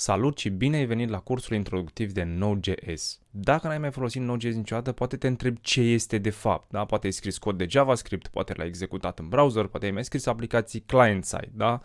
Salut și bine ai venit la cursul introductiv de Node.js. Dacă n-ai mai folosit Node.js niciodată, poate te întreb ce este de fapt. Da? Poate ai scris cod de JavaScript, poate l-ai executat în browser, poate ai mai scris aplicații client-side, da?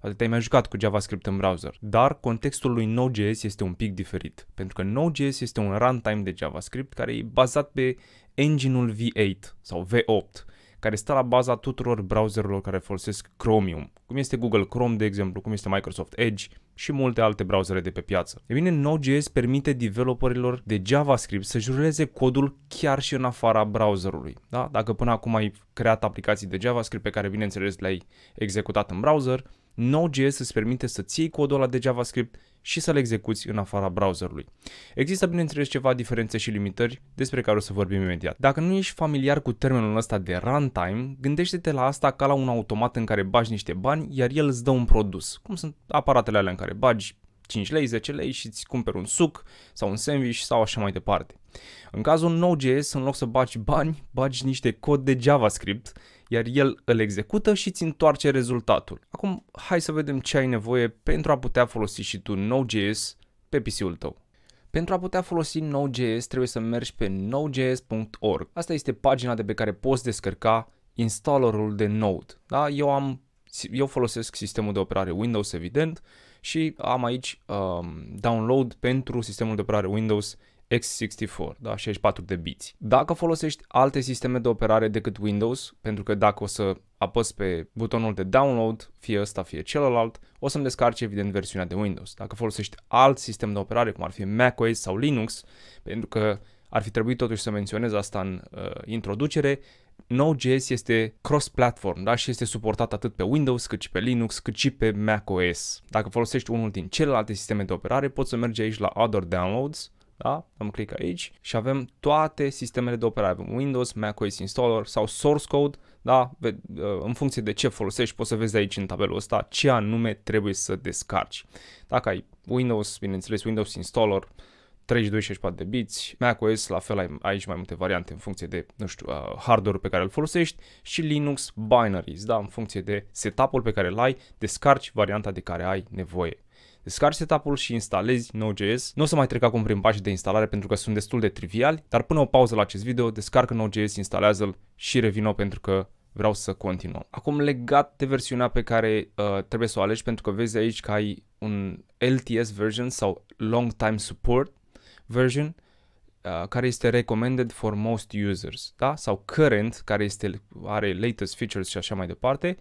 Poate te-ai mai jucat cu JavaScript în browser. Dar contextul lui Node.js este un pic diferit, pentru că Node.js este un runtime de JavaScript care e bazat pe engine-ul V8 sau V8, care stă la baza tuturor browserilor care folosesc Chromium, cum este Google Chrome, de exemplu, cum este Microsoft Edge, și multe alte browsere de pe piață. E bine, Node.js permite developerilor de JavaScript să-și ruleze codul chiar și în afara browserului. Da? Dacă până acum ai creat aplicații de JavaScript pe care, bineînțeles, le-ai executat în browser, Node.js îți permite să ții codul ăla de JavaScript și să-l execuți în afara browserului. Există, bineînțeles, ceva diferențe și limitări despre care o să vorbim imediat. Dacă nu ești familiar cu termenul ăsta de runtime, gândește-te la asta ca la un automat în care bagi niște bani, iar el îți dă un produs, cum sunt aparatele alea în care bagi 5 lei, 10 lei și îți cumperi un suc sau un sandwich sau așa mai departe. În cazul Node.js, în loc să bagi bani, bagi niște cod de JavaScript iar el îl execută și ți întoarce rezultatul. Acum, hai să vedem ce ai nevoie pentru a putea folosi și tu Node.js pe PC-ul tău. Pentru a putea folosi Node.js trebuie să mergi pe nodejs.org. Asta este pagina de pe care poți descărca installerul de Node. Da? Eu, am, eu folosesc sistemul de operare Windows, evident, și am aici um, download pentru sistemul de operare Windows x64, da, 64 de biți. Dacă folosești alte sisteme de operare decât Windows, pentru că dacă o să apăs pe butonul de download, fie ăsta, fie celălalt, o să-mi descarci evident versiunea de Windows. Dacă folosești alt sistem de operare, cum ar fi macOS sau Linux, pentru că ar fi trebuit totuși să menționez asta în uh, introducere, Node.js este cross-platform, da? Și este suportat atât pe Windows, cât și pe Linux, cât și pe macOS. Dacă folosești unul din celelalte sisteme de operare, poți să mergi aici la Other Downloads da? Am click aici și avem toate sistemele de operare. Avem Windows, macOS Installer sau Source Code, da? Uh, în funcție de ce folosești, poți să vezi aici în tabelul ăsta ce anume trebuie să descarci. Dacă ai Windows, bineînțeles, Windows Installer, 32-64 de biți, macOS, la fel ai aici mai multe variante în funcție de, nu știu, uh, hardware-ul pe care îl folosești și Linux binaries, da, în funcție de setup-ul pe care îl ai, descarci varianta de care ai nevoie. Descarci setup-ul și instalezi Node.js. Nu o să mai trec acum prin pașii de instalare pentru că sunt destul de triviali, dar până o pauză la acest video, descarcă Node.js, instalează-l și revină pentru că vreau să continuăm. Acum legat de versiunea pe care uh, trebuie să o alegi pentru că vezi aici că ai un LTS version sau Long Time Support version uh, care este recommended for most users, da? Sau current care este are latest features și așa mai departe,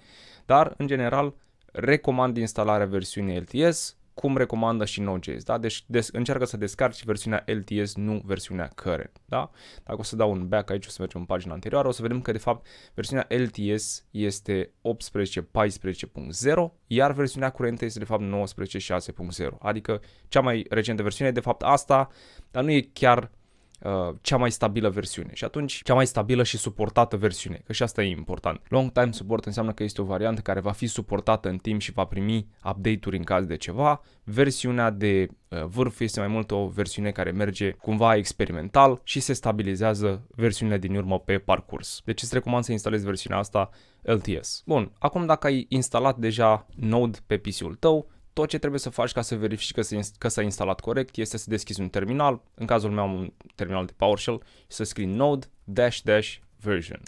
dar în general recomand instalarea versiunii LTS cum recomandă și Node.js, da? Deci des, încearcă să descarci versiunea LTS, nu versiunea current, da? Dacă o să dau un back aici, o să mergem în pagina anterioară, o să vedem că de fapt versiunea LTS este 18.14.0, iar versiunea curentă este de fapt 19.6.0, adică cea mai recentă versiune e de fapt asta, dar nu e chiar Uh, cea mai stabilă versiune și atunci cea mai stabilă și suportată versiune, că și asta e important. Long time support înseamnă că este o variantă care va fi suportată în timp și va primi update-uri în caz de ceva. Versiunea de uh, vârf este mai mult o versiune care merge cumva experimental și se stabilizează versiunile din urmă pe parcurs. Deci îți recomand să instalezi versiunea asta LTS. Bun, acum dacă ai instalat deja Node pe PC-ul tău, tot ce trebuie să faci ca să verifici că, se, că s-a instalat corect este să deschizi un terminal, în cazul meu am un terminal de PowerShell, și să scrii node dash dash version.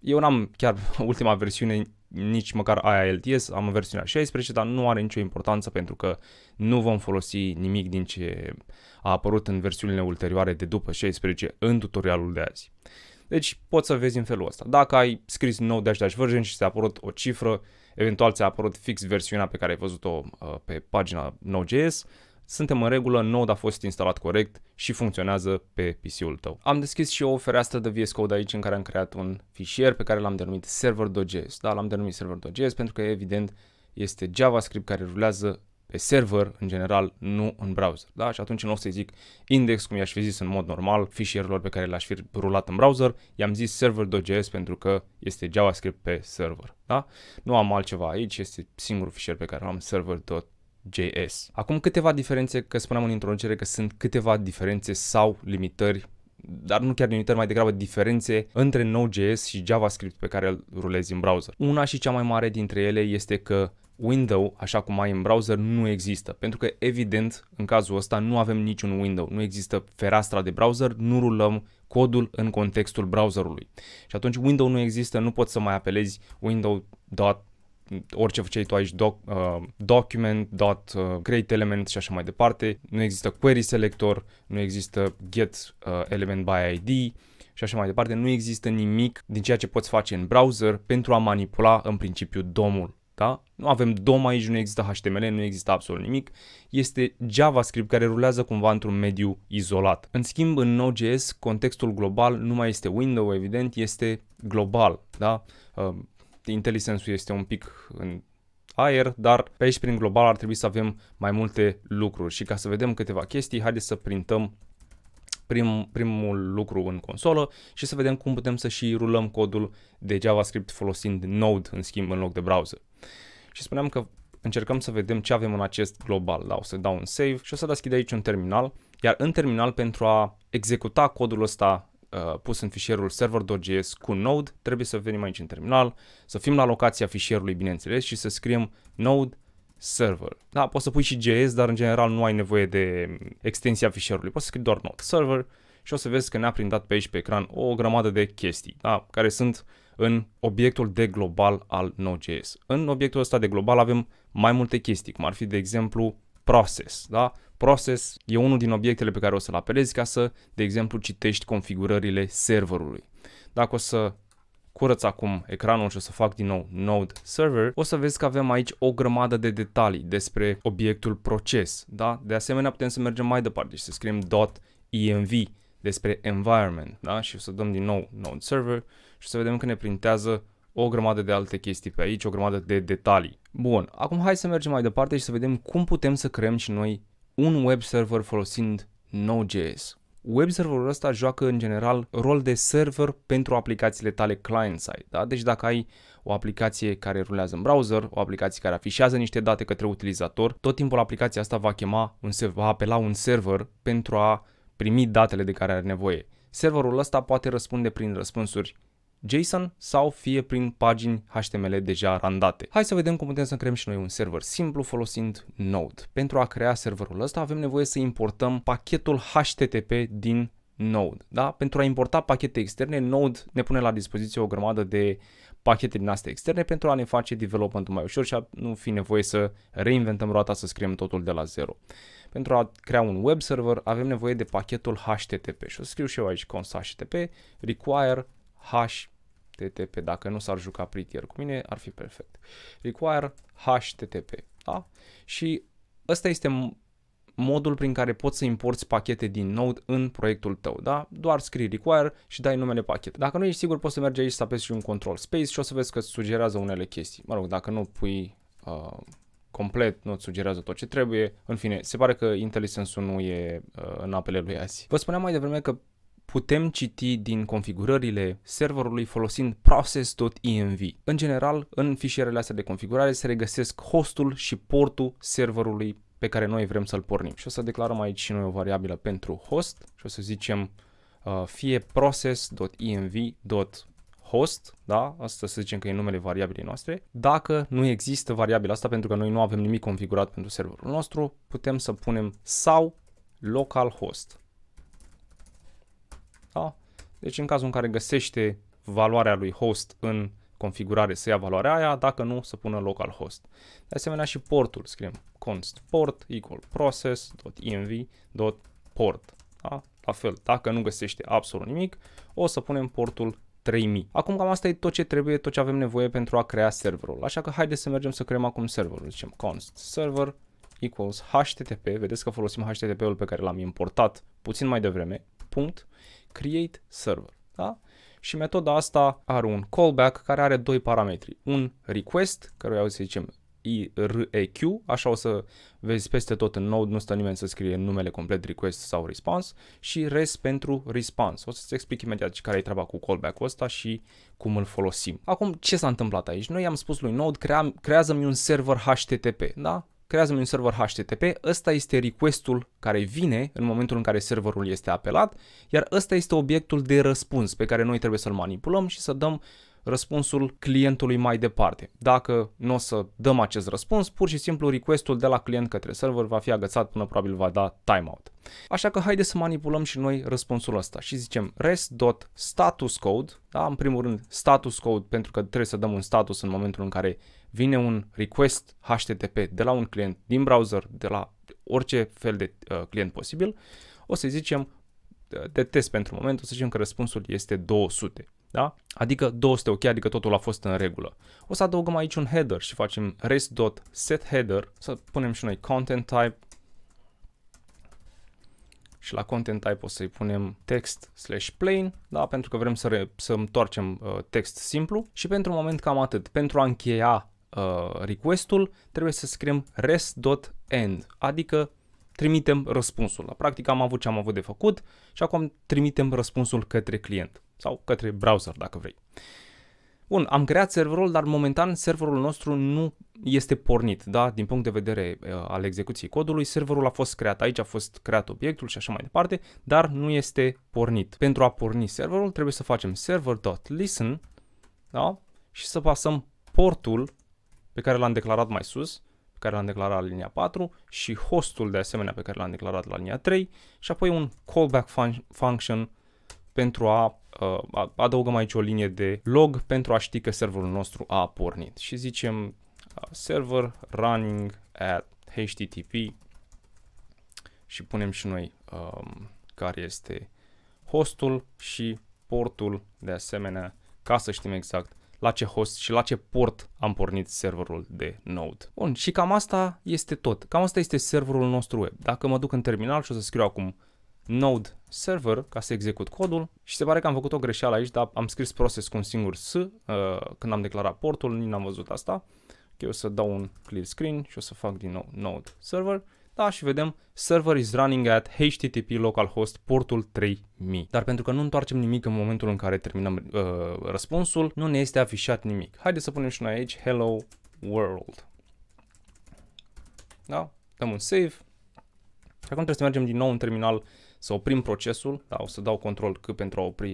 Eu n-am chiar ultima versiune, nici măcar aia LTS, am versiunea 16, dar nu are nicio importanță pentru că nu vom folosi nimic din ce a apărut în versiunile ulterioare de după 16 în tutorialul de azi. Deci poți să vezi în felul ăsta. Dacă ai scris nou dash dash version și ți-a apărut o cifră, eventual ți-a apărut fix versiunea pe care ai văzut-o uh, pe pagina Node.js, suntem în regulă, Node a fost instalat corect și funcționează pe PC-ul tău. Am deschis și eu o fereastră de VS Code aici în care am creat un fișier pe care l-am denumit server.js. Da, l-am denumit server.js pentru că evident este JavaScript care rulează pe server, în general, nu în browser. Da? Și atunci, nu o să zic index, cum i-aș fi zis în mod normal, fișierilor pe care le-aș fi rulat în browser, i-am zis server.js pentru că este JavaScript pe server. Da? Nu am altceva aici, este singurul fișier pe care am server.js JS. Acum câteva diferențe, că spuneam în introducere că sunt câteva diferențe sau limitări dar nu chiar limitări, mai degrabă diferențe între Node.js și JavaScript pe care îl rulezi în browser. Una și cea mai mare dintre ele este că window, așa cum ai în browser, nu există. Pentru că, evident, în cazul ăsta nu avem niciun window, nu există fereastra de browser, nu rulăm codul în contextul browserului. Și atunci window nu există, nu poți să mai apelezi window dot orice făceai tu aici, doc, uh, document, dot, uh, create element și așa mai departe. Nu există query selector, nu există get uh, element by ID, și așa mai departe, nu există nimic din ceea ce poți face în browser pentru a manipula în principiu domul. Da? Nu avem DOM aici, nu există HTML, nu există absolut nimic. Este JavaScript care rulează cumva într-un mediu izolat. În schimb, în Node.js, contextul global nu mai este window, evident, este global. Da? Uh, IntelliSense-ul este un pic în aer, dar pe aici prin global ar trebui să avem mai multe lucruri. Și ca să vedem câteva chestii, haideți să printăm prim, primul lucru în consolă și să vedem cum putem să și rulăm codul de JavaScript folosind Node în schimb în loc de browser. Și spuneam că încercăm să vedem ce avem în acest global. Da, o să dau un save și o să deschid aici un terminal, iar în terminal pentru a executa codul ăsta uh, pus în fișierul server.js cu node, trebuie să venim aici în terminal, să fim la locația fișierului, bineînțeles, și să scriem node server. Da, poți să pui și JS, dar în general nu ai nevoie de extensia fișierului. Poți să scrii doar node server și o să vezi că ne-a prindat pe aici pe ecran o grămadă de chestii, da, care sunt în obiectul de global al Node.js. În obiectul ăsta de global avem mai multe chestii, cum ar fi, de exemplu, process, da? Process e unul din obiectele pe care o să-l apelezi ca să, de exemplu, citești configurările serverului. Dacă o să curăț acum ecranul și o să fac din nou Node Server, o să vezi că avem aici o grămadă de detalii despre obiectul proces, da? De asemenea, putem să mergem mai departe și să scriem .env despre environment, da? Și o să dăm din nou Node Server și să vedem că ne printează o grămadă de alte chestii pe aici, o grămadă de detalii. Bun, acum hai să mergem mai departe și să vedem cum putem să creăm și noi un web server folosind Node.js. Web serverul ăsta joacă în general rol de server pentru aplicațiile tale client-side. Da? Deci dacă ai o aplicație care rulează în browser, o aplicație care afișează niște date către utilizator, tot timpul aplicația asta va chema, un, va apela un server pentru a primi datele de care are nevoie. Serverul ăsta poate răspunde prin răspunsuri JSON sau fie prin pagini HTML deja randate. Hai să vedem cum putem să creăm și noi un server simplu folosind Node. Pentru a crea serverul ăsta avem nevoie să importăm pachetul HTTP din Node. Da? Pentru a importa pachete externe, Node ne pune la dispoziție o grămadă de pachete din astea externe pentru a ne face development mai ușor și a nu fi nevoie să reinventăm roata să scriem totul de la zero. Pentru a crea un web server avem nevoie de pachetul HTTP și o scriu și eu aici const HTTP require HTTP. Dacă nu s-ar juca Prettier cu mine, ar fi perfect. Require HTTP. Da? Și ăsta este modul prin care poți să importi pachete din Node în proiectul tău, da? Doar scrii require și dai numele pachet. Dacă nu ești sigur, poți să mergi aici să apeși și un control space și o să vezi că îți sugerează unele chestii. Mă rog, dacă nu pui uh, complet, nu îți sugerează tot ce trebuie. În fine, se pare că IntelliSense-ul nu e uh, în apele lui azi. Vă spuneam mai devreme că putem citi din configurările serverului folosind process.env. În general, în fișierele astea de configurare se regăsesc hostul și portul serverului pe care noi vrem să-l pornim. Și o să declarăm aici și noi o variabilă pentru host și o să zicem uh, fie process.env.host, da? Asta să zicem că e numele variabilei noastre. Dacă nu există variabila asta, pentru că noi nu avem nimic configurat pentru serverul nostru, putem să punem sau localhost. Da? Deci în cazul în care găsește valoarea lui host în configurare să ia valoarea aia, dacă nu, să pună local host. De asemenea și portul, scriem const port equal process.env.port. Da? La fel, dacă nu găsește absolut nimic, o să punem portul 3000. Acum cam asta e tot ce trebuie, tot ce avem nevoie pentru a crea serverul. Așa că haideți să mergem să creăm acum serverul. Zicem const server equals http, vedeți că folosim http-ul pe care l-am importat puțin mai devreme, punct, create server. Da? Și metoda asta are un callback care are doi parametri. Un request, căruia o să zicem IREQ, așa o să vezi peste tot în Node, nu stă nimeni să scrie numele complet request sau response și res pentru response. O să-ți explic imediat care e treaba cu callback-ul ăsta și cum îl folosim. Acum, ce s-a întâmplat aici? Noi i-am spus lui Node, crea, creează-mi un server HTTP, da? creează un server HTTP, ăsta este requestul care vine în momentul în care serverul este apelat, iar ăsta este obiectul de răspuns pe care noi trebuie să-l manipulăm și să dăm răspunsul clientului mai departe. Dacă nu o să dăm acest răspuns, pur și simplu requestul de la client către server va fi agățat până probabil va da timeout. Așa că haide să manipulăm și noi răspunsul ăsta și zicem rest.statuscode, da? în primul rând status code pentru că trebuie să dăm un status în momentul în care vine un request HTTP de la un client din browser, de la orice fel de uh, client posibil, o să zicem uh, de test pentru moment, o să zicem că răspunsul este 200. Da? Adică 200 ok, adică totul a fost în regulă. O să adăugăm aici un header și facem header. să punem și noi content type și la content type o să-i punem text slash plain, da? pentru că vrem să, re- să întoarcem uh, text simplu și pentru moment cam atât. Pentru a încheia request uh, requestul, trebuie să scriem res.end, adică trimitem răspunsul. Practic am avut ce am avut de făcut și acum trimitem răspunsul către client sau către browser dacă vrei. Bun, am creat serverul, dar momentan serverul nostru nu este pornit, da? Din punct de vedere uh, al execuției codului, serverul a fost creat, aici a fost creat obiectul și așa mai departe, dar nu este pornit. Pentru a porni serverul trebuie să facem server.listen, da? Și să pasăm portul pe care l-am declarat mai sus, pe care l-am declarat la linia 4 și hostul de asemenea pe care l-am declarat la linia 3 și apoi un callback fun function pentru a, uh, a adăugăm aici o linie de log pentru a ști că serverul nostru a pornit și zicem uh, server running at http și punem și noi um, care este hostul și portul de asemenea ca să știm exact la ce host și la ce port am pornit serverul de Node. Bun, și cam asta este tot. Cam asta este serverul nostru web. Dacă mă duc în terminal și o să scriu acum node server ca să execut codul și se pare că am făcut o greșeală aici, dar am scris process cu un singur S uh, când am declarat portul, nici n-am văzut asta. Okay, o să dau un clear screen și o să fac din nou node server da, și vedem server is running at http localhost portul 3000. Dar pentru că nu întoarcem nimic în momentul în care terminăm uh, răspunsul, nu ne este afișat nimic. Haideți să punem și noi aici hello world. Da? Dăm un save. Și acum trebuie să mergem din nou în terminal să oprim procesul. Da, o să dau control C pentru a opri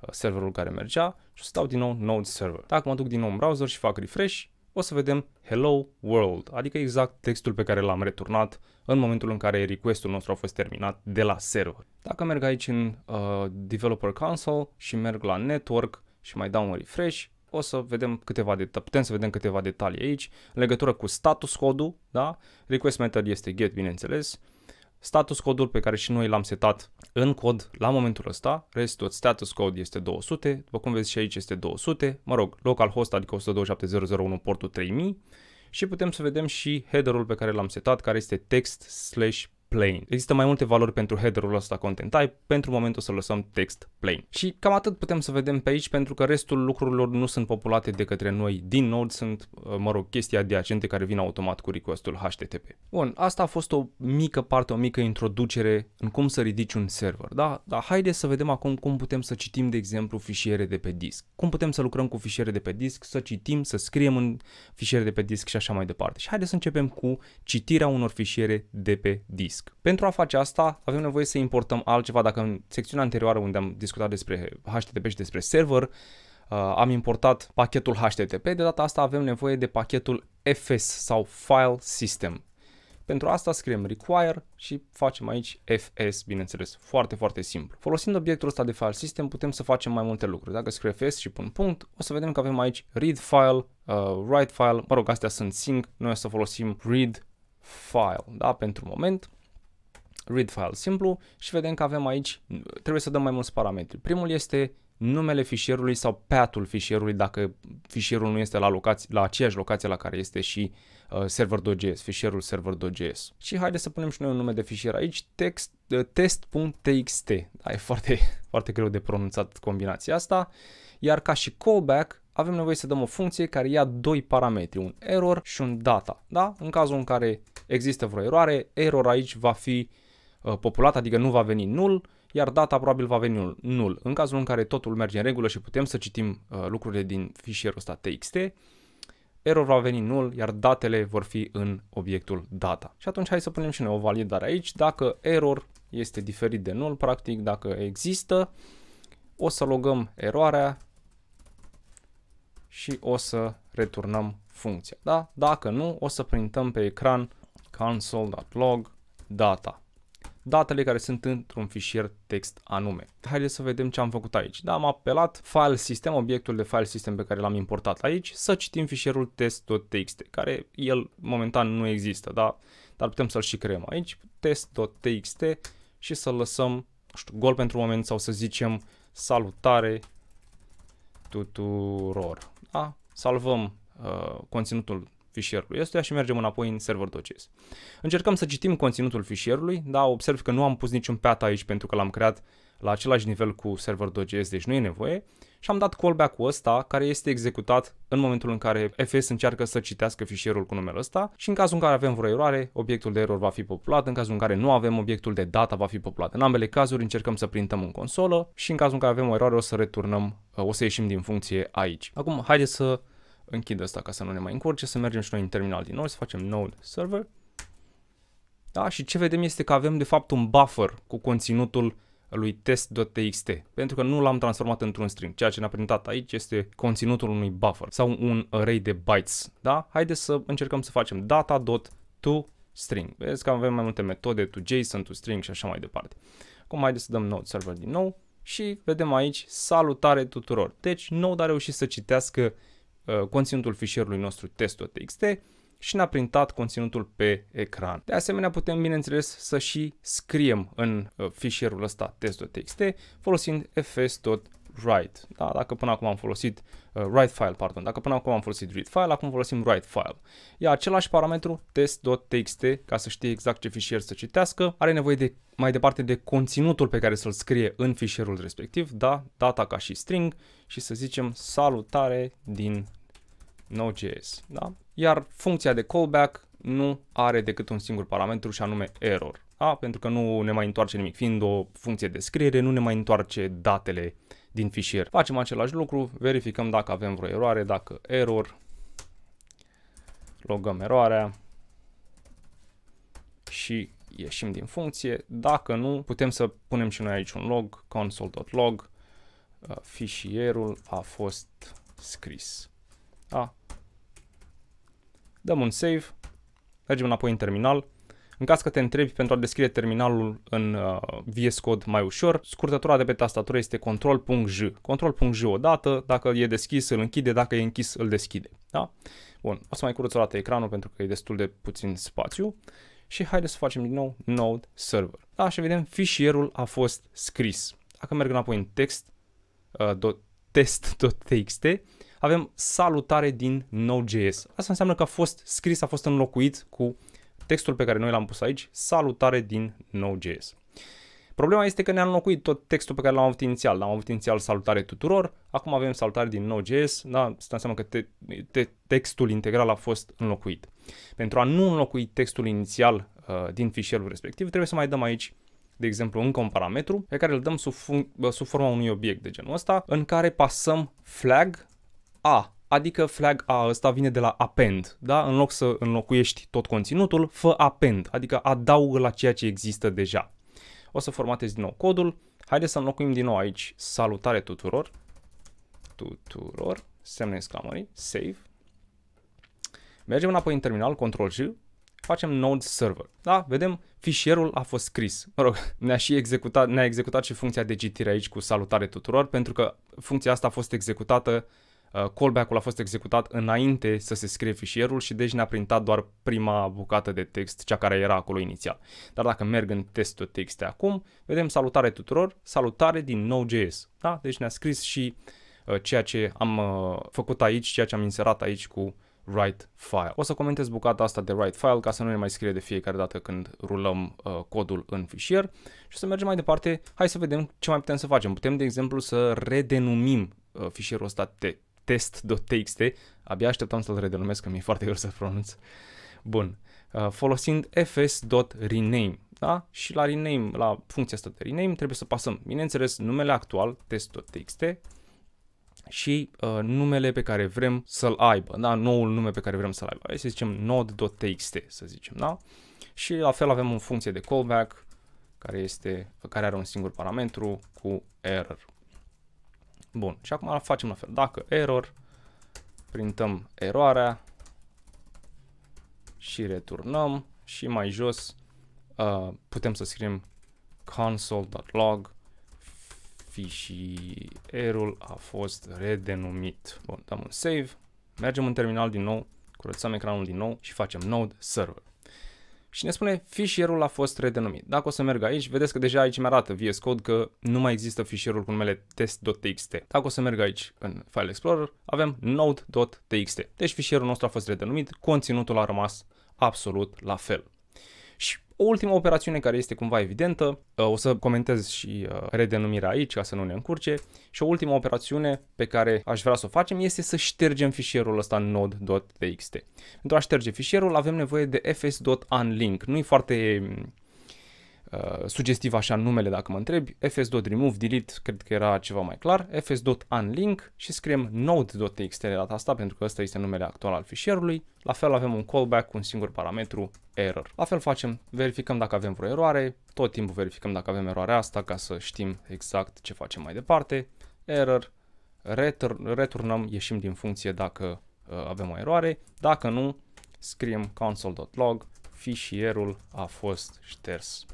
uh, serverul care mergea și o să dau din nou node server. Dacă mă duc din nou în browser și fac refresh, o să vedem Hello World, adică exact textul pe care l-am returnat în momentul în care requestul nostru a fost terminat de la server. Dacă merg aici în uh, Developer Console și merg la Network și mai dau un refresh, o să vedem câteva detalii, putem să vedem câteva detalii aici, în legătură cu status codul, da? Request method este get, bineînțeles, uh, status codul pe care și noi l-am setat în cod la momentul ăsta, restul status code este 200, după cum vezi și aici este 200, mă rog, localhost adică 127.0.0.1 portul 3000 și putem să vedem și headerul pe care l-am setat care este text slash plain. Există mai multe valori pentru headerul ăsta content type, pentru moment o să lăsăm text plain. Și cam atât putem să vedem pe aici pentru că restul lucrurilor nu sunt populate de către noi din Node, sunt, uh, mă rog, chestii adiacente care vin automat cu requestul HTTP. Bun, asta a fost o mică parte, o mică introducere în cum să ridici un server, da? Dar haideți să vedem acum cum putem să citim, de exemplu, fișiere de pe disc. Cum putem să lucrăm cu fișiere de pe disc, să citim, să scriem în fișiere de pe disc și așa mai departe. Și haideți să începem cu citirea unor fișiere de pe disc risc. Pentru a face asta, avem nevoie să importăm altceva. Dacă în secțiunea anterioară unde am discutat despre HTTP și despre server, uh, am importat pachetul HTTP, de data asta avem nevoie de pachetul FS sau File System. Pentru asta scriem require și facem aici fs, bineînțeles, foarte, foarte simplu. Folosind obiectul ăsta de file system putem să facem mai multe lucruri. Dacă scriu fs și pun punct, o să vedem că avem aici read file, uh, write file, mă rog, astea sunt sync, noi o să folosim read file, da, pentru moment read file simplu și vedem că avem aici, trebuie să dăm mai mulți parametri. Primul este numele fișierului sau path-ul fișierului dacă fișierul nu este la, locație, la aceeași locație la care este și uh, server.js, fișierul server.js. Și haideți să punem și noi un nume de fișier aici, text, uh, test.txt. Da, e foarte, foarte greu de pronunțat combinația asta. Iar ca și callback avem nevoie să dăm o funcție care ia doi parametri, un error și un data. Da? În cazul în care există vreo eroare, error aici va fi uh, Uh, populat, adică nu va veni nul, iar data probabil va veni nul. În cazul în care totul merge în regulă și putem să citim uh, lucrurile din fișierul ăsta txt, error va veni nul, iar datele vor fi în obiectul data. Și atunci hai să punem și noi o validare aici. Dacă error este diferit de nul, practic dacă există, o să logăm eroarea și o să returnăm funcția. Da? Dacă nu, o să printăm pe ecran console.log data datele care sunt într-un fișier text anume. Haideți să vedem ce am făcut aici. Da, am apelat file system, obiectul de file system pe care l-am importat aici, să citim fișierul test.txt, care el momentan nu există, da? dar putem să-l și creăm aici, test.txt și să-l lăsăm știu, gol pentru moment sau să zicem salutare tuturor. Da? Salvăm uh, conținutul fișierului ăstuia și mergem înapoi în server.js. Încercăm să citim conținutul fișierului, dar observ că nu am pus niciun pat aici pentru că l-am creat la același nivel cu server.js, deci nu e nevoie, și am dat callback-ul ăsta care este executat în momentul în care FS încearcă să citească fișierul cu numele ăsta și în cazul în care avem vreo eroare, obiectul de error va fi populat, în cazul în care nu avem obiectul de data va fi populat. În ambele cazuri încercăm să printăm în consolă și în cazul în care avem o eroare o să returnăm, o să ieșim din funcție aici. Acum haideți să închid asta ca să nu ne mai încurce, să mergem și noi în terminal din nou, să facem node server. Da? Și ce vedem este că avem de fapt un buffer cu conținutul lui test.txt, pentru că nu l-am transformat într-un string. Ceea ce ne-a printat aici este conținutul unui buffer sau un array de bytes. Da? Haideți să încercăm să facem data.toString. string. Vedeți că avem mai multe metode, to JSON, to string și așa mai departe. Acum haideți să dăm node server din nou și vedem aici salutare tuturor. Deci Node a reușit să citească Uh, conținutul fișierului nostru test.txt și ne-a printat conținutul pe ecran. De asemenea, putem, bineînțeles, să și scriem în uh, fișierul ăsta test.txt folosind fs.write. Da? Dacă până acum am folosit uh, write file, pardon, dacă până acum am folosit read file, acum folosim write file. E același parametru test.txt ca să știe exact ce fișier să citească. Are nevoie de mai departe de conținutul pe care să-l scrie în fișierul respectiv, da, data ca și string și să zicem salutare din Node.js. Da? Iar funcția de callback nu are decât un singur parametru și anume error. Da? Pentru că nu ne mai întoarce nimic. Fiind o funcție de scriere, nu ne mai întoarce datele din fișier. Facem același lucru, verificăm dacă avem vreo eroare, dacă error, logăm eroarea și ieșim din funcție. Dacă nu, putem să punem și noi aici un log, console.log, uh, fișierul a fost scris. Da? Dăm un save, mergem înapoi în terminal. În caz că te întrebi pentru a deschide terminalul în uh, VS Code mai ușor, scurtătura de pe tastatură este Ctrl.j. Ctrl.j odată, dacă e deschis îl închide, dacă e închis îl deschide. Da? Bun, o să mai curăț o dată ecranul pentru că e destul de puțin spațiu și haideți să facem din nou Node Server. Da, și vedem fișierul a fost scris. Dacă merg înapoi în text, uh, test.txt, avem salutare din Node.js. Asta înseamnă că a fost scris, a fost înlocuit cu textul pe care noi l-am pus aici, salutare din Node.js. Problema este că ne-a înlocuit tot textul pe care l-am avut inițial. L-am avut inițial salutare tuturor, acum avem salutare din Node.js, da, asta înseamnă că te, te, textul integral a fost înlocuit. Pentru a nu înlocui textul inițial uh, din fișierul respectiv, trebuie să mai dăm aici de exemplu, încă un parametru pe care îl dăm sub, uh, sub forma unui obiect de genul ăsta, în care pasăm flag a, adică flag A ăsta vine de la append, da? În loc să înlocuiești tot conținutul, fă append, adică adaugă la ceea ce există deja. O să formatez din nou codul. Haideți să înlocuim din nou aici salutare tuturor, tuturor, semne exclamării, save. Mergem înapoi în terminal, control J, facem node server. Da? Vedem, fișierul a fost scris. Mă rog, ne-a și executat, ne-a executat și funcția de citire aici cu salutare tuturor, pentru că funcția asta a fost executată Uh, callback-ul a fost executat înainte să se scrie fișierul și deci ne-a printat doar prima bucată de text, cea care era acolo inițial. Dar dacă merg în testul texte acum, vedem salutare tuturor, salutare din Node.js. Da? Deci ne-a scris și uh, ceea ce am uh, făcut aici, ceea ce am inserat aici cu write file. O să comentez bucata asta de write file ca să nu ne mai scrie de fiecare dată când rulăm uh, codul în fișier și să mergem mai departe. Hai să vedem ce mai putem să facem. Putem, de exemplu, să redenumim uh, fișierul ăsta de test.txt, abia așteptam să-l redenumesc, că mi-e foarte greu să pronunț. Bun, uh, folosind fs.rename, da? Și la rename, la funcția asta de rename, trebuie să pasăm, bineînțeles, numele actual, test.txt, și uh, numele pe care vrem să-l aibă, da? noul nume pe care vrem să-l aibă. Hai să zicem node.txt, să zicem, da? Și la fel avem o funcție de callback care, este, care are un singur parametru cu error. Bun, și acum facem la fel. Dacă error, printăm eroarea și returnăm și mai jos uh, putem să scriem console.log fișierul a fost redenumit. Bun, dăm un save, mergem în terminal din nou, curățăm ecranul din nou și facem node server și ne spune fișierul a fost redenumit. Dacă o să merg aici, vedeți că deja aici mi arată VS Code că nu mai există fișierul cu numele test.txt. Dacă o să merg aici în File Explorer, avem node.txt. Deci fișierul nostru a fost redenumit, conținutul a rămas absolut la fel. Și o ultimă operațiune care este cumva evidentă, uh, o să comentez și uh, redenumirea aici ca să nu ne încurce, și o ultimă operațiune pe care aș vrea să o facem este să ștergem fișierul ăsta node.txt. Pentru a șterge fișierul avem nevoie de fs.unlink, nu e foarte Uh, sugestiv așa numele dacă mă întrebi, fs.remove, delete, cred că era ceva mai clar, fs.unlink și scriem node.txt de data asta pentru că ăsta este numele actual al fișierului. La fel avem un callback cu un singur parametru, error. La fel facem, verificăm dacă avem vreo eroare, tot timpul verificăm dacă avem eroarea asta ca să știm exact ce facem mai departe, error, retur returnăm, ieșim din funcție dacă uh, avem o eroare, dacă nu, scriem console.log, fișierul a fost șters.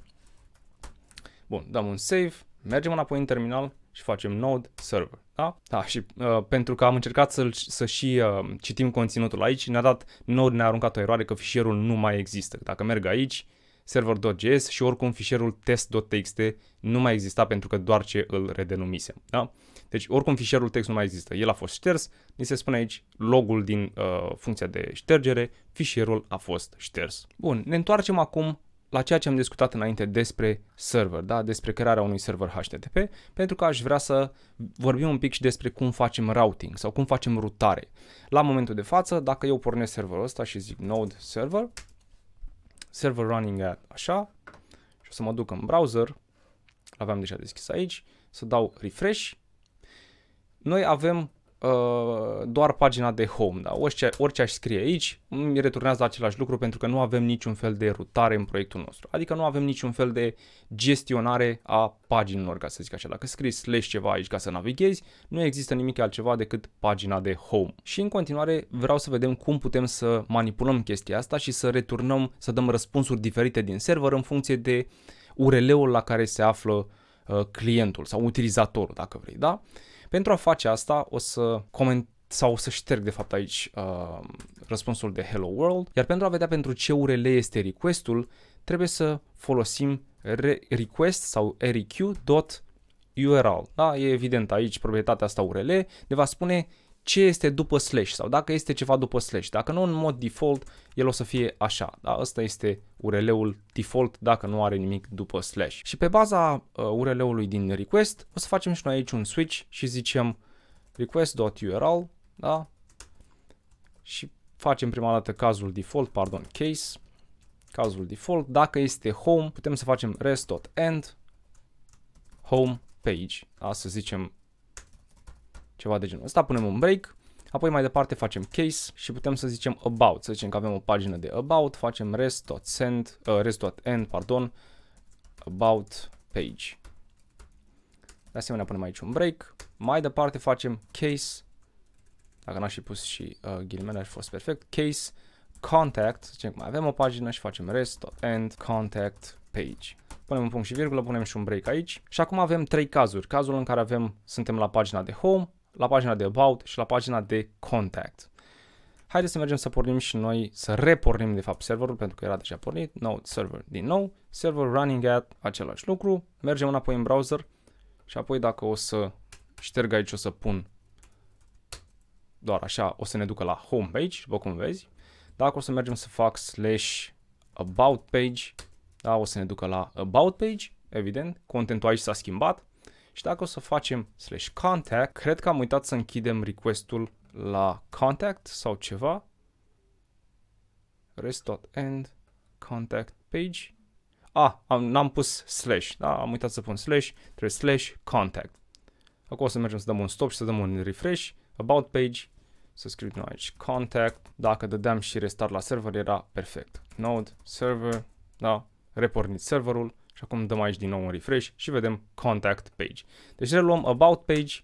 Bun, dăm un save, mergem înapoi în terminal și facem node server. Da? da și uh, pentru că am încercat să, să și uh, citim conținutul aici, ne-a dat node, ne-a aruncat o eroare că fișierul nu mai există. Dacă merg aici, server.js și oricum fișierul test.txt nu mai exista pentru că doar ce îl redenumisem. Da? Deci oricum fișierul text nu mai există. El a fost șters, ni se spune aici logul din uh, funcția de ștergere, fișierul a fost șters. Bun, ne întoarcem acum la ceea ce am discutat înainte despre server, da? despre crearea unui server HTTP, pentru că aș vrea să vorbim un pic și despre cum facem routing sau cum facem rutare. La momentul de față, dacă eu pornesc serverul ăsta și zic node server, server running at așa, și o să mă duc în browser, aveam deja deschis aici, să dau refresh, noi avem Uh, doar pagina de home, da? orice, orice aș scrie aici îmi returnează același lucru pentru că nu avem niciun fel de rutare în proiectul nostru, adică nu avem niciun fel de gestionare a paginilor, ca să zic așa. Dacă scrii slash ceva aici ca să navighezi, nu există nimic altceva decât pagina de home. Și în continuare vreau să vedem cum putem să manipulăm chestia asta și să returnăm, să dăm răspunsuri diferite din server în funcție de URL-ul la care se află uh, clientul sau utilizatorul, dacă vrei, da? Uh, pentru a face asta o să comentăm sau o să șterg de fapt aici uh, răspunsul de Hello World, iar pentru a vedea pentru ce URL este requestul, trebuie să folosim request sau req.url. Da, e evident aici proprietatea asta URL ne va spune ce este după slash sau dacă este ceva după slash. Dacă nu, în mod default, el o să fie așa. Da? Asta este URL-ul default dacă nu are nimic după slash. Și pe baza uh, URL-ului din request, o să facem și noi aici un switch și zicem request.url, da? Și facem prima dată cazul default, pardon, case, cazul default. Dacă este home, putem să facem rest.end home page, da? să zicem ceva de genul ăsta, punem un break, apoi mai departe facem case și putem să zicem about, să zicem că avem o pagină de about, facem rest.send, uh, rest.end, pardon, about page. De asemenea punem aici un break, mai departe facem case, dacă n-aș fi pus și uh, ghilimele, ar fi fost perfect, case, contact, să zicem că mai avem o pagină și facem rest.end, contact, page punem un punct și virgulă, punem și un break aici și acum avem trei cazuri. Cazul în care avem, suntem la pagina de home, la pagina de About și la pagina de Contact. Haideți să mergem să pornim și noi, să repornim de fapt serverul, pentru că era deja pornit, Node Server din nou, Server Running at, același lucru, mergem înapoi în browser și apoi dacă o să șterg aici o să pun doar așa, o să ne ducă la Home Page, după cum vezi. Dacă o să mergem să fac slash About Page, da, o să ne ducă la About Page, evident, contentul aici s-a schimbat, și dacă o să facem slash contact, cred că am uitat să închidem requestul la contact sau ceva. rest.end contact page. A, ah, n-am pus slash, da? am uitat să pun slash, trebuie slash contact. Acum o să mergem să dăm un stop și să dăm un refresh, about page, să scriu din aici contact, dacă dădeam și restart la server era perfect. Node, server, da, repornit serverul, și acum dăm aici din nou un refresh și vedem contact page. Deci reluăm about page,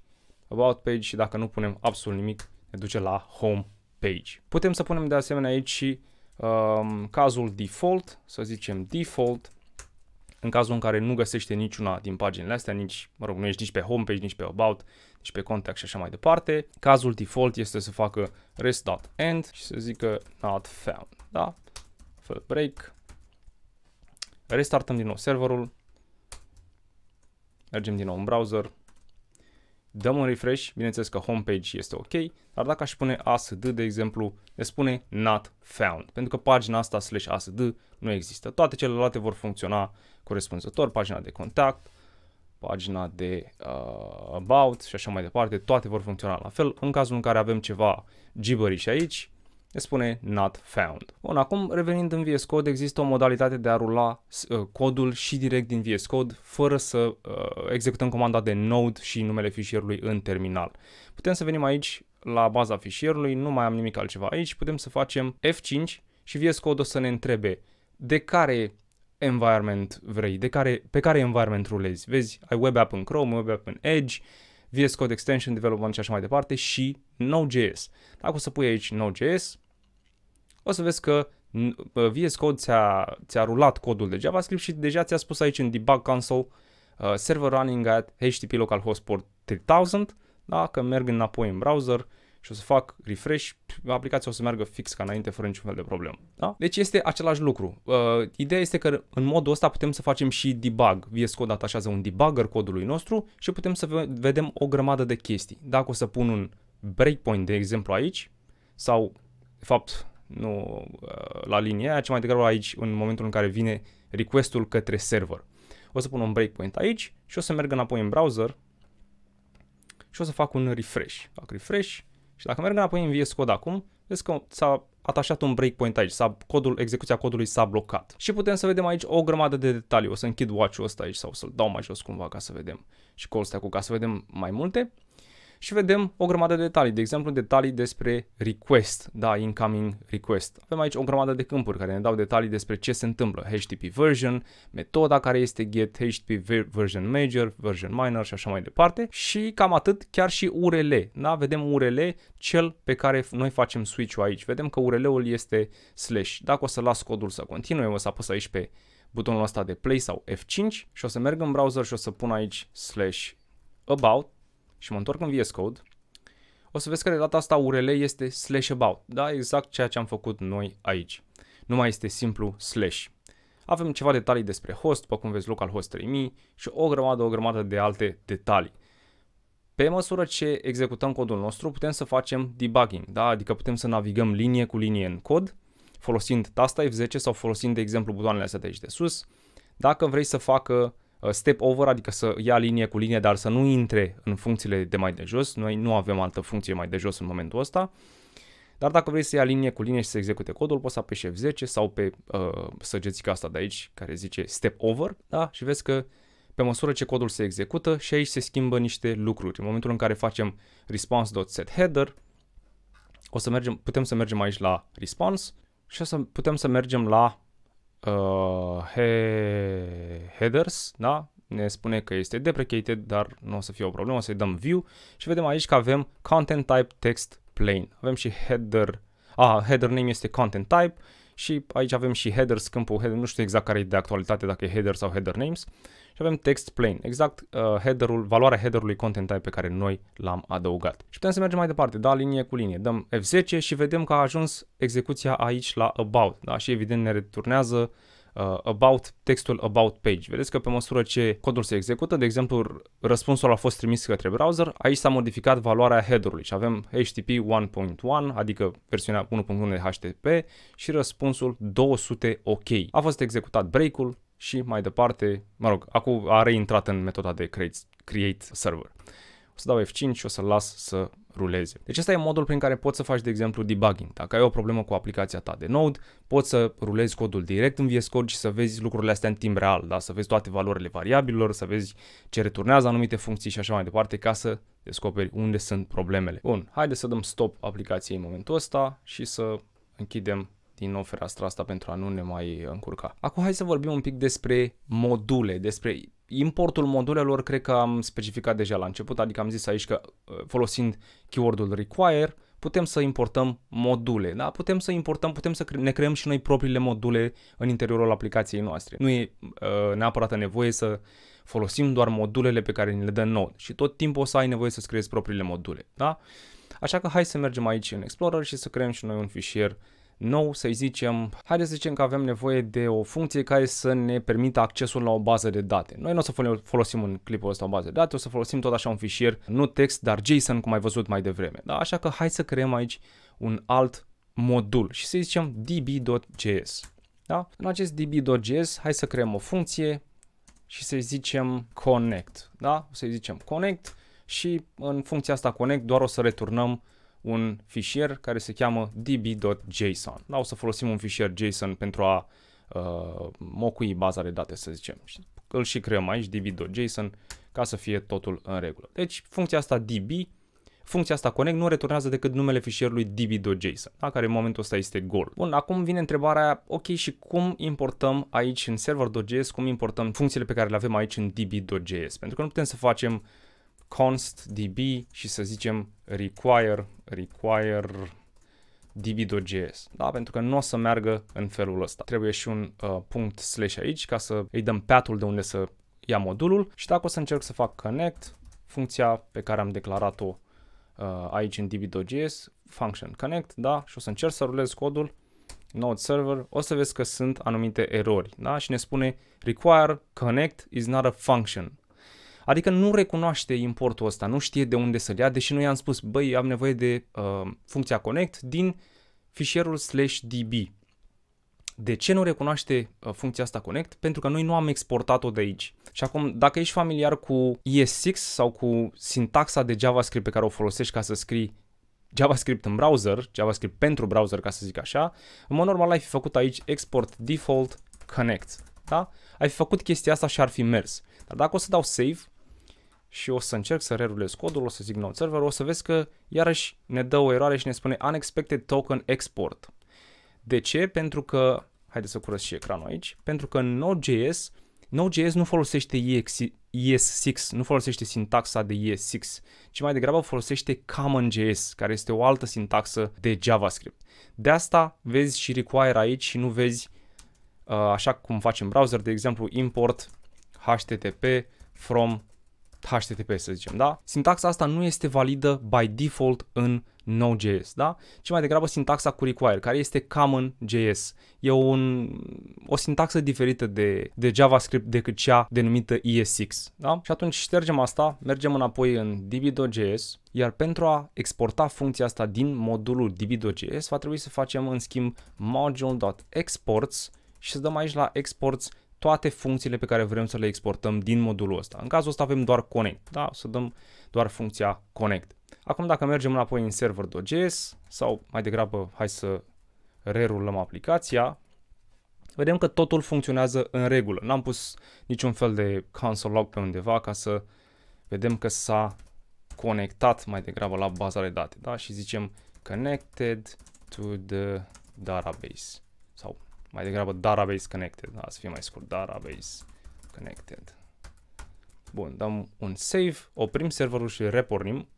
about page și dacă nu punem absolut nimic, ne duce la home page. Putem să punem de asemenea aici și um, cazul default, să zicem default, în cazul în care nu găsește niciuna din paginile astea, nici, mă rog, nu ești nici pe homepage, nici pe about, nici pe contact și așa mai departe. Cazul default este să facă rest.end și să zică not found, da? Fă break Restartăm din nou serverul. Mergem din nou în browser. Dăm un refresh, bineînțeles că homepage este ok, dar dacă aș pune ASD, de exemplu, ne spune not found, pentru că pagina asta slash ASD nu există. Toate celelalte vor funcționa corespunzător, pagina de contact, pagina de uh, about și așa mai departe, toate vor funcționa la fel. În cazul în care avem ceva gibberish aici, spune not found. Bun, acum revenind în VS Code, există o modalitate de a rula ă, codul și direct din VS Code fără să uh, executăm comanda de node și numele fișierului în terminal. Putem să venim aici la baza fișierului, nu mai am nimic altceva aici, putem să facem F5 și VS Code o să ne întrebe de care environment vrei, de care, pe care environment rulezi. Vezi, ai web app în Chrome, web app în Edge, VS Code Extension Development și așa mai departe și Node.js. Dacă o să pui aici Node.js, o să vezi că VS Code ți-a, ți-a rulat codul de JavaScript și deja ți-a spus aici în Debug Console uh, server running at HTTP localhost port 3000, da, că merg înapoi în browser și o să fac refresh, aplicația o să meargă fix ca înainte fără niciun fel de problemă. Da? Deci este același lucru. Uh, ideea este că în modul ăsta putem să facem și debug. VS Code atașează un debugger codului nostru și putem să vedem o grămadă de chestii. Dacă o să pun un breakpoint, de exemplu, aici, sau, de fapt, nu uh, la linie, aia, ci mai degrabă aici în momentul în care vine requestul către server. O să pun un breakpoint aici și o să merg înapoi în browser și o să fac un refresh. Fac refresh și dacă merg înapoi în VS Code acum, vezi că s-a atașat un breakpoint aici, s-a, codul, execuția codului s-a blocat. Și putem să vedem aici o grămadă de detalii. O să închid watch-ul ăsta aici sau să-l dau mai jos cumva ca să vedem și call stack-ul ca să vedem mai multe și vedem o grămadă de detalii, de exemplu detalii despre request, da, incoming request. Avem aici o grămadă de câmpuri care ne dau detalii despre ce se întâmplă, HTTP version, metoda care este get, HTTP version major, version minor și așa mai departe și cam atât chiar și URL, da, vedem URL, cel pe care noi facem switch-ul aici, vedem că URL-ul este slash, dacă o să las codul să continue, o să apăs aici pe butonul ăsta de play sau F5 și o să merg în browser și o să pun aici slash about și mă întorc în VS Code, o să vezi că de data asta URL este slash about. Da, exact ceea ce am făcut noi aici. Nu mai este simplu slash. Avem ceva detalii despre host, după cum vezi localhost 3000 și o grămadă, o grămadă de alte detalii. Pe măsură ce executăm codul nostru, putem să facem debugging, da? adică putem să navigăm linie cu linie în cod, folosind tasta F10 sau folosind, de exemplu, butoanele astea de aici de sus. Dacă vrei să facă Uh, step over, adică să ia linie cu linie, dar să nu intre în funcțiile de mai de jos. Noi nu avem altă funcție mai de jos în momentul ăsta. Dar dacă vrei să ia linie cu linie și să execute codul, poți să apeși F10 sau pe uh, săgețica asta de aici, care zice step over, da? Și vezi că pe măsură ce codul se execută și aici se schimbă niște lucruri. În momentul în care facem response.setHeader, o să mergem, putem să mergem aici la response și o să putem să mergem la uh, he, headers, da? ne spune că este deprecated, dar nu o să fie o problemă, o să-i dăm view și vedem aici că avem content type text plain. Avem și header, a, header name este content type și aici avem și headers, câmpul header, nu știu exact care e de actualitate, dacă e header sau header names avem text plain, exact uh, header-ul, valoarea header-ului content type pe care noi l-am adăugat. Și putem să mergem mai departe, da, linie cu linie. Dăm F10 și vedem că a ajuns execuția aici la about, da, și evident ne returnează uh, about, textul about page. Vedeți că pe măsură ce codul se execută, de exemplu, răspunsul a fost trimis către browser, aici s-a modificat valoarea header-ului și avem HTTP 1.1, adică versiunea 1.1 de HTTP și răspunsul 200 OK. A fost executat break-ul, și mai departe, mă rog, acum a reintrat în metoda de create, create server. O să dau F5 și o să-l las să ruleze. Deci ăsta e modul prin care poți să faci, de exemplu, debugging. Dacă ai o problemă cu aplicația ta de Node, poți să rulezi codul direct în VS Code și să vezi lucrurile astea în timp real, da? să vezi toate valorile variabilor, să vezi ce returnează anumite funcții și așa mai departe, ca să descoperi unde sunt problemele. Bun, haide să dăm stop aplicației în momentul ăsta și să închidem din nou fereastra asta pentru a nu ne mai încurca. Acum hai să vorbim un pic despre module, despre importul modulelor, cred că am specificat deja la început, adică am zis aici că uh, folosind keywordul require, putem să importăm module, da? Putem să importăm, putem să ne creăm și noi propriile module în interiorul aplicației noastre. Nu e uh, neapărat nevoie să folosim doar modulele pe care ni le dă Node și tot timpul o să ai nevoie să-ți propriile module, da? Așa că hai să mergem aici în Explorer și să creăm și noi un fișier nou, să zicem, hai să zicem că avem nevoie de o funcție care să ne permită accesul la o bază de date. Noi nu o să folosim în clipul ăsta o bază de date, o să folosim tot așa un fișier, nu text, dar JSON, cum ai văzut mai devreme. Da? Așa că hai să creăm aici un alt modul și să zicem db.js. Da? În acest db.js hai să creăm o funcție și să zicem connect. Da? O să zicem connect și în funcția asta connect doar o să returnăm un fișier care se cheamă db.json. Da, o să folosim un fișier JSON pentru a uh, mocui baza de date, să zicem. Și îl și creăm aici, db.json, ca să fie totul în regulă. Deci, funcția asta db, funcția asta connect nu returnează decât numele fișierului db.json, da, care în momentul ăsta este gol. Bun, acum vine întrebarea, ok, și cum importăm aici în server.js, cum importăm funcțiile pe care le avem aici în db.js? Pentru că nu putem să facem uh, const db și să zicem require, require db.js, da? pentru că nu o să meargă în felul ăsta. Trebuie și un uh, punct slash aici ca să îi dăm path de unde să ia modulul și dacă o să încerc să fac connect, funcția pe care am declarat-o uh, aici în db.js, function connect, da? și o să încerc să rulez codul node server, o să vezi că sunt anumite erori da? și ne spune require connect is not a function. Adică nu recunoaște importul ăsta, nu știe de unde să-l ia, deși noi am spus, băi, am nevoie de uh, funcția connect din fișierul slash db. De ce nu recunoaște uh, funcția asta Connect? Pentru că noi nu am exportat-o de aici. Și acum, dacă ești familiar cu ES6 sau cu sintaxa de JavaScript pe care o folosești ca să scrii JavaScript în browser, JavaScript pentru browser, ca să zic așa, în mod normal ai fi făcut aici export default connect. Da? Ai fi făcut chestia asta și ar fi mers. Dar dacă o să dau save, și o să încerc să rerulez codul, o să zic nou server, o să vezi că iarăși ne dă o eroare și ne spune unexpected token export. De ce? Pentru că, haideți să curăț și ecranul aici, pentru că Node.js, Node.js nu folosește ES6, nu folosește sintaxa de ES6, ci mai degrabă folosește CommonJS, care este o altă sintaxă de JavaScript. De asta vezi și require aici și nu vezi uh, așa cum facem browser, de exemplu import http from HTTP să zicem, da? Sintaxa asta nu este validă by default în Node.js, da? Ci mai degrabă sintaxa cu require, care este common.js. E un, o sintaxă diferită de, de JavaScript decât cea denumită ES6, da? Și atunci ștergem asta, mergem înapoi în db.js, iar pentru a exporta funcția asta din modulul db.js va trebui să facem în schimb module.exports și să dăm aici la exports toate funcțiile pe care vrem să le exportăm din modulul ăsta. În cazul ăsta avem doar connect, da? O să dăm doar funcția connect. Acum dacă mergem înapoi în server.js sau mai degrabă hai să rerulăm aplicația, vedem că totul funcționează în regulă. N-am pus niciun fel de console log pe undeva ca să vedem că s-a conectat mai degrabă la baza de date, da? Și zicem connected to the database sau mai degrabă database connected. Da, să fie mai scurt. Database connected. Bun, dăm un save, oprim serverul și repornim.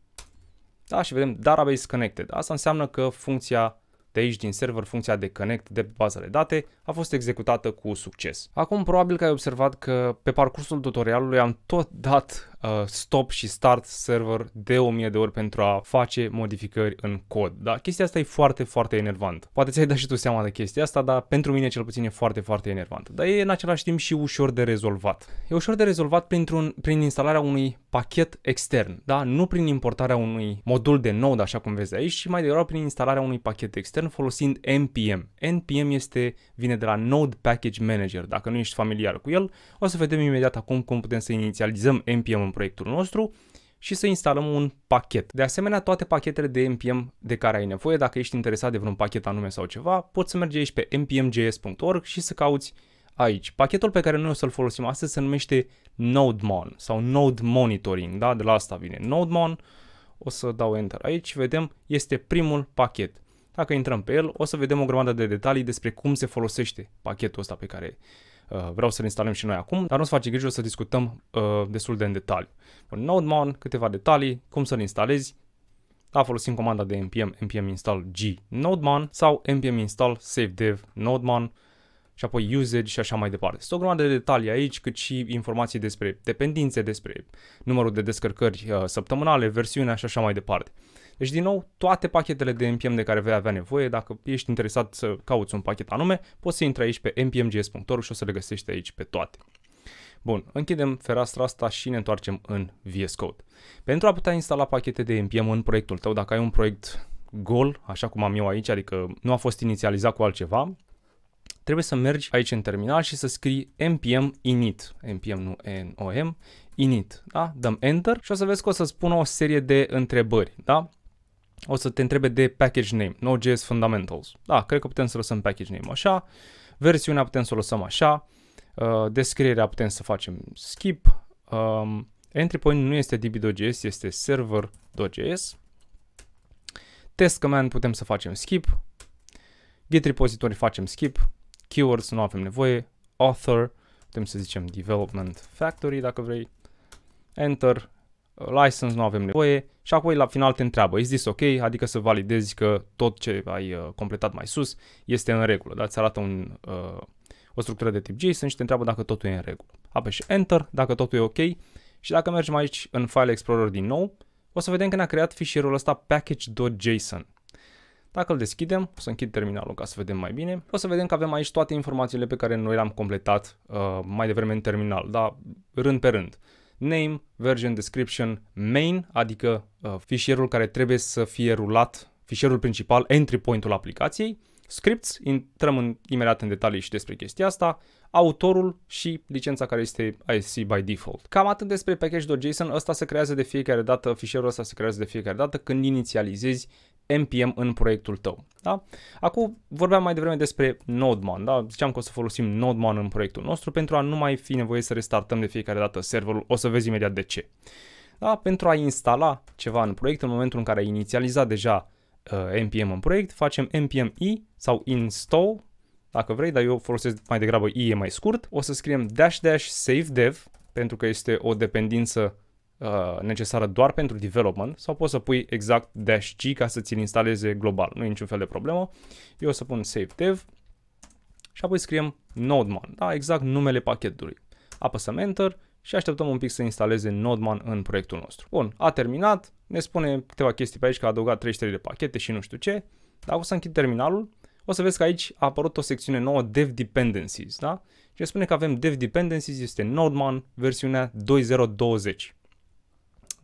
Da, și vedem database connected. Asta înseamnă că funcția de aici din server, funcția de connect de bază de date a fost executată cu succes. Acum probabil că ai observat că pe parcursul tutorialului am tot dat uh, stop și start server de 1000 de ori pentru a face modificări în cod. Da? Chestia asta e foarte, foarte enervant. Poate ți-ai dat și tu seama de chestia asta, dar pentru mine cel puțin e foarte, foarte enervant. Dar e în același timp și ușor de rezolvat. E ușor de rezolvat printr-un, prin instalarea unui pachet extern, da? nu prin importarea unui modul de node, așa cum vezi aici, și mai degrabă prin instalarea unui pachet extern folosind NPM. NPM este, vine de la Node Package Manager. Dacă nu ești familiar cu el, o să vedem imediat acum cum putem să inițializăm NPM proiectul nostru și să instalăm un pachet. De asemenea, toate pachetele de NPM de care ai nevoie, dacă ești interesat de vreun pachet anume sau ceva, poți să mergi aici pe npmjs.org și să cauți aici. Pachetul pe care noi o să-l folosim astăzi se numește NodeMon sau Node Monitoring, da? de la asta vine NodeMon. O să dau Enter aici și vedem, este primul pachet. Dacă intrăm pe el, o să vedem o grămadă de detalii despre cum se folosește pachetul ăsta pe care Uh, vreau să-l instalăm și noi acum, dar nu-ți face grijă, o să discutăm uh, destul de în detaliu. Un NodeMon, câteva detalii, cum să-l instalezi, da, folosim comanda de npm, npm install g NodeMan sau npm install savedev NodeMan și apoi usage și așa mai departe. Sunt o grămadă de detalii aici, cât și informații despre dependințe, despre numărul de descărcări uh, săptămânale, versiunea și așa mai departe. Deci, din nou, toate pachetele de NPM de care vei avea nevoie, dacă ești interesat să cauți un pachet anume, poți să intri aici pe npmjs.org și o să le găsești aici pe toate. Bun, închidem fereastra asta și ne întoarcem în VS Code. Pentru a putea instala pachete de NPM în proiectul tău, dacă ai un proiect gol, așa cum am eu aici, adică nu a fost inițializat cu altceva, trebuie să mergi aici în terminal și să scrii npm init, npm nu nom, init, da? Dăm enter și o să vezi că o să spună o serie de întrebări, da? o să te întrebe de package name, Node.js Fundamentals. Da, cred că putem să lăsăm package name așa, versiunea putem să o lăsăm așa, uh, descrierea putem să facem skip, um, entry point nu este db.js, este server.js, test command putem să facem skip, git repository facem skip, keywords nu avem nevoie, author, putem să zicem development factory dacă vrei, enter, uh, license nu avem nevoie, și apoi la final te întreabă, is this ok? Adică să validezi că tot ce ai uh, completat mai sus este în regulă, da? Ți arată un, uh, o structură de tip JSON și te întreabă dacă totul e în regulă. Apeși Enter dacă totul e ok și dacă mergem aici în File Explorer din nou, o să vedem că ne-a creat fișierul ăsta package.json. Dacă îl deschidem, o să închid terminalul ca să vedem mai bine, o să vedem că avem aici toate informațiile pe care noi le-am completat uh, mai devreme în terminal, da? rând pe rând name, version description, main, adică uh, fișierul care trebuie să fie rulat, fișierul principal, entry point-ul aplicației, scripts, intrăm în, imediat în detalii și despre chestia asta, autorul și licența care este ISC by default. Cam atât despre package.json, ăsta se creează de fiecare dată, fișierul ăsta se creează de fiecare dată când inițializezi NPM în proiectul tău. Da? Acum vorbeam mai devreme despre Nodeman, da? ziceam că o să folosim Nodeman în proiectul nostru pentru a nu mai fi nevoie să restartăm de fiecare dată serverul, o să vezi imediat de ce. Da? Pentru a instala ceva în proiect, în momentul în care ai inițializat deja uh, npm în proiect, facem npm i sau install, dacă vrei, dar eu folosesc mai degrabă i, e mai scurt, o să scriem dash dash save dev, pentru că este o dependință Uh, necesară doar pentru development sau poți să pui exact dash G ca să ți-l instaleze global. Nu e niciun fel de problemă. Eu o să pun save dev și apoi scriem nodeman, da, exact numele pachetului. Apăsăm enter și așteptăm un pic să instaleze Nodeman în proiectul nostru. Bun, a terminat, ne spune câteva chestii pe aici că a adăugat 33 de pachete și nu știu ce. Dacă o să închid terminalul, o să vezi că aici a apărut o secțiune nouă Dev Dependencies, da? Și spune că avem Dev Dependencies, este Nodeman versiunea 2020.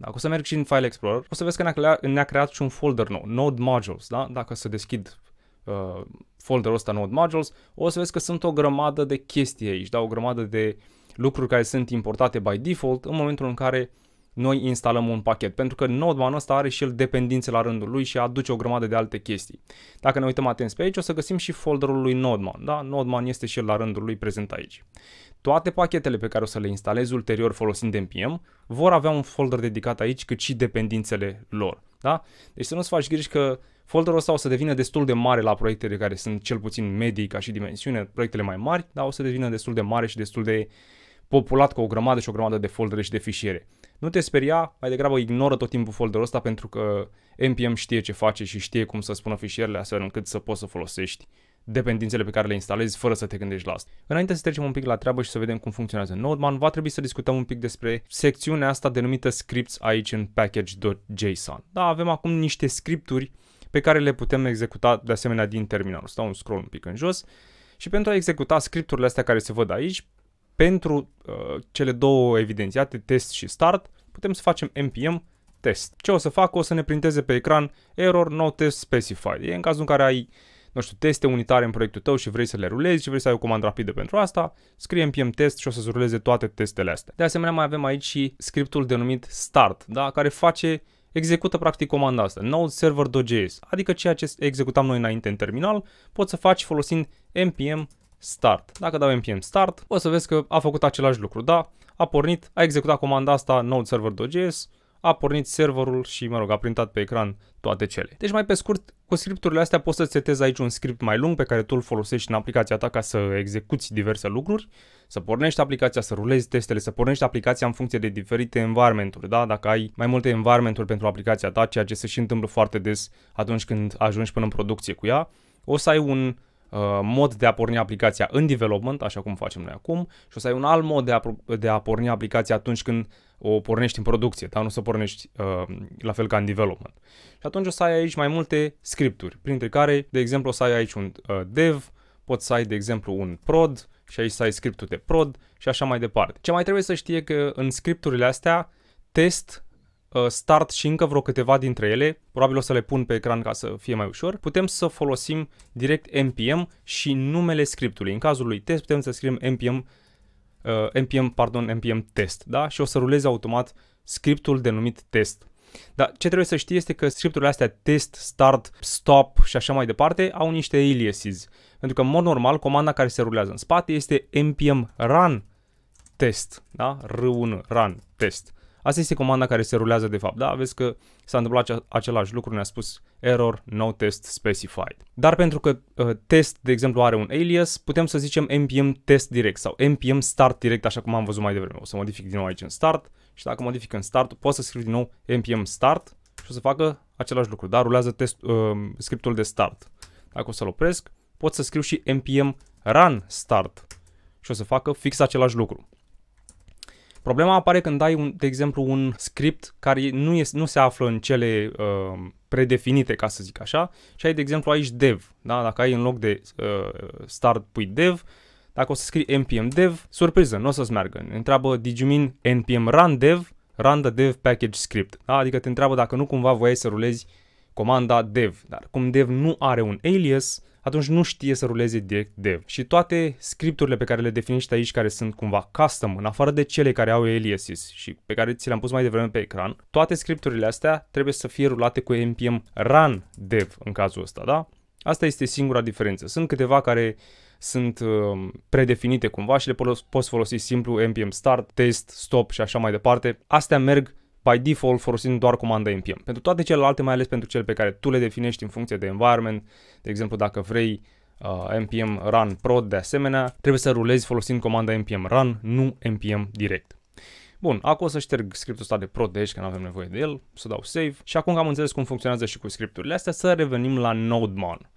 Dacă o să merg și în File Explorer, o să vezi că ne-a creat, ne creat și un folder nou, Node Modules, da? Dacă să deschid uh, folderul ăsta Node Modules, o să vezi că sunt o grămadă de chestii aici, da? O grămadă de lucruri care sunt importate by default în momentul în care noi instalăm un pachet, pentru că node Node-ul ăsta are și el dependințe la rândul lui și aduce o grămadă de alte chestii. Dacă ne uităm atenți pe aici, o să găsim și folderul lui Nodeman, da? Nodeman este și el la rândul lui prezent aici. Toate pachetele pe care o să le instalez ulterior folosind NPM vor avea un folder dedicat aici, cât și dependințele lor, da? Deci să nu-ți faci griji că Folderul ăsta o să devină destul de mare la proiectele care sunt cel puțin medii ca și dimensiune, proiectele mai mari, dar o să devină destul de mare și destul de populat cu o grămadă și o grămadă de foldere și de fișiere. Nu te speria, mai degrabă ignoră tot timpul folderul ăsta pentru că NPM știe ce face și știe cum să spună fișierele astfel încât să poți să folosești dependențele pe care le instalezi fără să te gândești la asta. Înainte să trecem un pic la treabă și să vedem cum funcționează Nodeman, va trebui să discutăm un pic despre secțiunea asta denumită scripts aici în package.json. Da, avem acum niște scripturi pe care le putem executa de asemenea din terminal. Stau un scroll un pic în jos și pentru a executa scripturile astea care se văd aici, pentru uh, cele două evidențiate, test și start, putem să facem npm test. Ce o să fac? O să ne printeze pe ecran error no test specified. E în cazul în care ai nu știu, teste unitare în proiectul tău și vrei să le rulezi și vrei să ai o comandă rapidă pentru asta, scrie npm test și o să-ți ruleze toate testele astea. De asemenea, mai avem aici și scriptul denumit start, da? care face execută practic comanda asta, node server.js, adică ceea ce executam noi înainte în terminal, poți să faci folosind npm start. Dacă dau npm start, o să vezi că a făcut același lucru, da? A pornit, a executat comanda asta node server.js, a pornit serverul și, mă rog, a printat pe ecran toate cele. Deci, mai pe scurt, cu scripturile astea poți să setezi aici un script mai lung pe care tu îl folosești în aplicația ta ca să execuți diverse lucruri, să pornești aplicația, să rulezi testele, să pornești aplicația în funcție de diferite environmenturi, da? Dacă ai mai multe environmenturi pentru aplicația ta, ceea ce se și întâmplă foarte des atunci când ajungi până în producție cu ea, o să ai un Uh, mod de a porni aplicația în development, așa cum facem noi acum, și o să ai un alt mod de a, de a porni aplicația atunci când o pornești în producție, dar nu o să pornești uh, la fel ca în development. Și atunci o să ai aici mai multe scripturi, printre care, de exemplu, o să ai aici un uh, dev, poți să ai, de exemplu, un prod și aici să ai scriptul de prod și așa mai departe. Ce mai trebuie să știe că în scripturile astea, test Uh, start și încă vreo câteva dintre ele, probabil o să le pun pe ecran ca să fie mai ușor, putem să folosim direct npm și numele scriptului. În cazul lui test putem să scriem npm, uh, npm, pardon, npm test, da? Și o să ruleze automat scriptul denumit test. Dar ce trebuie să știi este că scripturile astea test, start, stop și așa mai departe au niște aliases. Pentru că, în mod normal, comanda care se rulează în spate este npm run test, da? R1, run, test. Asta este comanda care se rulează de fapt. Da, vezi că s-a întâmplat același lucru, ne-a spus error no test specified. Dar pentru că uh, test, de exemplu, are un alias, putem să zicem npm test direct sau npm start direct, așa cum am văzut mai devreme. O să modific din nou aici în start și dacă modific în start, pot să scriu din nou npm start și o să facă același lucru. Da, rulează test, uh, scriptul de start. Dacă o să-l opresc, pot să scriu și npm run start și o să facă fix același lucru. Problema apare când ai, un, de exemplu, un script care nu, este, nu se află în cele uh, predefinite, ca să zic așa, și ai, de exemplu, aici dev. Da? Dacă ai în loc de uh, start pui dev, dacă o să scrii npm dev, surpriză, nu o să-ți meargă. Ne întreabă, did you mean npm run dev? Run the dev package script. Da? Adică te întreabă dacă nu cumva voiai să rulezi comanda dev. Dar cum dev nu are un alias, atunci nu știe să ruleze direct dev. Și toate scripturile pe care le definiști aici, care sunt cumva custom, în afară de cele care au aliases și pe care ți le-am pus mai devreme pe ecran, toate scripturile astea trebuie să fie rulate cu npm run dev în cazul ăsta, da? Asta este singura diferență. Sunt câteva care sunt uh, predefinite cumva și le poți folosi simplu npm start, test, stop și așa mai departe. Astea merg by default folosind doar comanda npm. Pentru toate celelalte, mai ales pentru cele pe care tu le definești în funcție de environment, de exemplu dacă vrei uh, npm run prod de asemenea, trebuie să rulezi folosind comanda npm run, nu npm direct. Bun, acum o să șterg scriptul ăsta de prod de aici, că nu avem nevoie de el, să dau save și acum că am înțeles cum funcționează și cu scripturile astea, să revenim la NodeMon.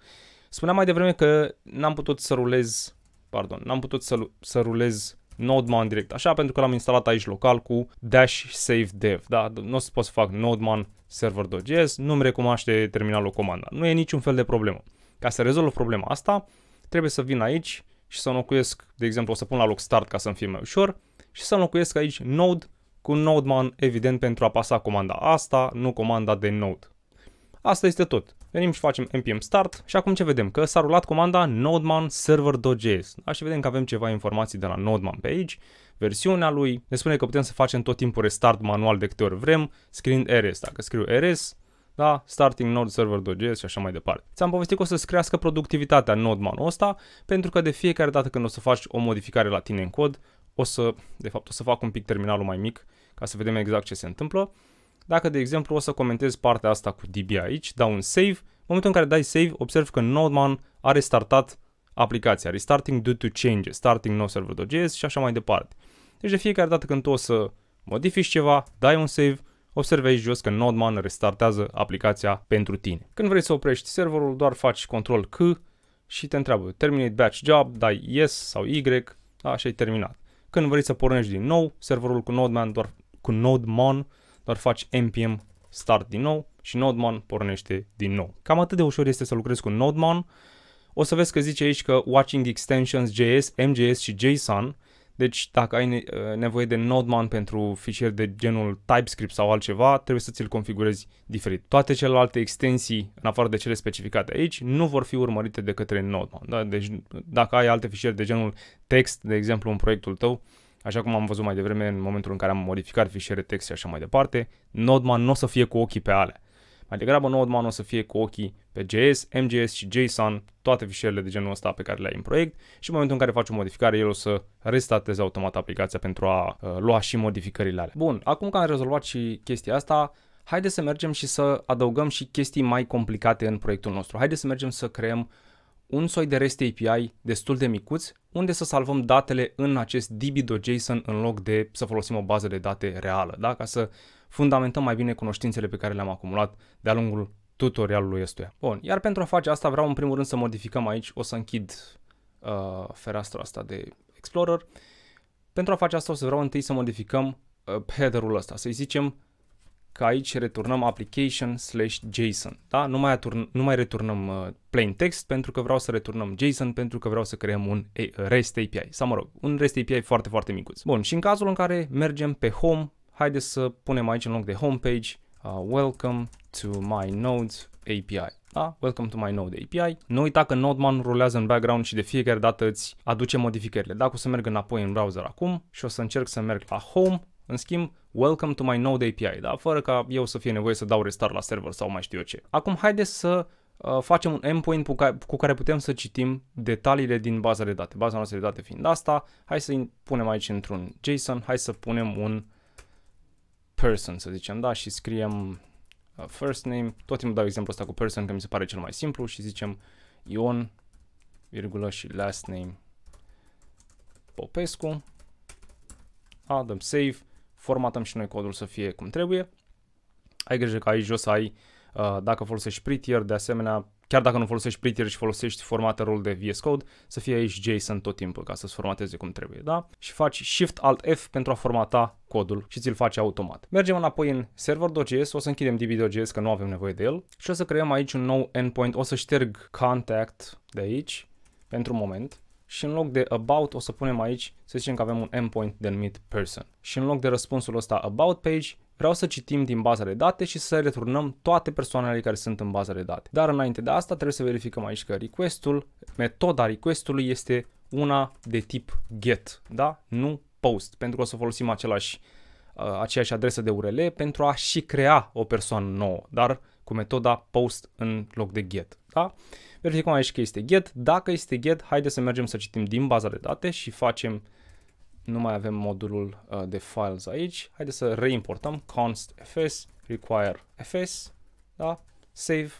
Spuneam mai devreme că n-am putut să rulez, pardon, n-am putut să, să rulez NodeMan direct așa, pentru că l-am instalat aici local cu dash save dev. Da, nu o să pot să fac NodeMan server.js, nu-mi recunoaște terminalul comanda. Nu e niciun fel de problemă. Ca să rezolv problema asta, trebuie să vin aici și să înlocuiesc, de exemplu, o să pun la loc start ca să-mi fie mai ușor și să înlocuiesc aici node cu nodeman, evident, pentru a pasa comanda asta, nu comanda de node. Asta este tot. Venim și facem npm start și acum ce vedem? Că s-a rulat comanda nodeman server.js. Da? Și vedem că avem ceva informații de la nodeman pe aici, versiunea lui. Ne spune că putem să facem tot timpul restart manual de câte ori vrem, scriind rs. Dacă scriu rs, da? Starting Node Server.js și așa mai departe. Ți-am povestit că o să-ți crească productivitatea nodeman ăsta, pentru că de fiecare dată când o să faci o modificare la tine în cod, o să, de fapt, o să fac un pic terminalul mai mic ca să vedem exact ce se întâmplă. Dacă, de exemplu, o să comentez partea asta cu DB aici, dau un save. În momentul în care dai save, observ că Nodeman a restartat aplicația. Restarting due to changes, starting no server.js și așa mai departe. Deci de fiecare dată când tu o să modifici ceva, dai un save, observi aici jos că Nodeman restartează aplicația pentru tine. Când vrei să oprești serverul, doar faci control C și te întreabă terminate batch job, dai yes sau Y, Așa e terminat. Când vrei să pornești din nou, serverul cu Nodeman doar cu Nodeman doar faci npm start din nou și Nodeman pornește din nou. Cam atât de ușor este să lucrezi cu Nodeman. O să vezi că zice aici că watching extensions JS, MJS și JSON, deci dacă ai uh, nevoie de Nodeman pentru fișier de genul TypeScript sau altceva, trebuie să ți-l configurezi diferit. Toate celelalte extensii, în afară de cele specificate aici, nu vor fi urmărite de către Nodeman. Da? Deci dacă ai alte fișiere de genul text, de exemplu, în proiectul tău, așa cum am văzut mai devreme în momentul în care am modificat fișiere text și așa mai departe, Nodeman nu o să fie cu ochii pe alea. Mai degrabă Nodeman o să fie cu ochii pe JS, MJS și JSON, toate fișierele de genul ăsta pe care le ai în proiect și în momentul în care faci o modificare, el o să restarteze automat aplicația pentru a uh, lua și modificările alea. Bun, acum că am rezolvat și chestia asta, haide să mergem și să adăugăm și chestii mai complicate în proiectul nostru. Haide să mergem să creăm un soi de REST API destul de micuț, unde să salvăm datele în acest DB.json în loc de să folosim o bază de date reală, da? ca să fundamentăm mai bine cunoștințele pe care le-am acumulat de-a lungul tutorialului ăstuia. Bun, iar pentru a face asta vreau în primul rând să modificăm aici, o să închid uh, fereastra asta de Explorer. Pentru a face asta o să vreau întâi să modificăm uh, header-ul ăsta, să-i zicem că aici returnăm application slash JSON. Da? Nu, mai atur, nu mai returnăm uh, plain text pentru că vreau să returnăm JSON pentru că vreau să creăm un uh, REST API. Sau mă rog, un REST API foarte, foarte micuț. Bun, și în cazul în care mergem pe home, haideți să punem aici în loc de homepage uh, welcome to my node API. Da? Welcome to my Node API. Nu uita că Nodeman rulează în background și de fiecare dată îți aduce modificările. Dacă o să merg înapoi în browser acum și o să încerc să merg la Home, în schimb, welcome to my Node API, da? fără ca eu să fie nevoie să dau restart la server sau mai știu eu ce. Acum haideți să uh, facem un endpoint cu care putem să citim detaliile din baza de date. Baza noastră de date fiind asta, hai să punem aici într-un JSON, hai să punem un person, să zicem, da, și scriem uh, first name. Tot timpul dau exemplu ăsta cu person, că mi se pare cel mai simplu și zicem Ion, virgulă și last name Popescu. adăm save formatăm și noi codul să fie cum trebuie. Ai grijă că aici jos ai, uh, dacă folosești prettier, de asemenea, chiar dacă nu folosești prettier și folosești formatorul de VS Code, să fie aici JSON tot timpul ca să-ți formateze cum trebuie, da? Și faci Shift Alt F pentru a formata codul și ți-l face automat. Mergem înapoi în server.js, o să închidem db.js că nu avem nevoie de el și o să creăm aici un nou endpoint, o să șterg contact de aici pentru moment și în loc de about o să punem aici, să zicem că avem un endpoint denumit person. Și în loc de răspunsul ăsta about page, vreau să citim din baza de date și să returnăm toate persoanele care sunt în baza de date. Dar înainte de asta trebuie să verificăm aici că requestul, metoda requestului este una de tip get, da? Nu post, pentru că o să folosim același, uh, aceeași adresă de URL pentru a și crea o persoană nouă, dar cu metoda post în loc de get, da? verificăm aici că este get. Dacă este get, haide să mergem să citim din baza de date și facem, nu mai avem modulul uh, de files aici, haide să reimportăm const fs, require fs, da? save,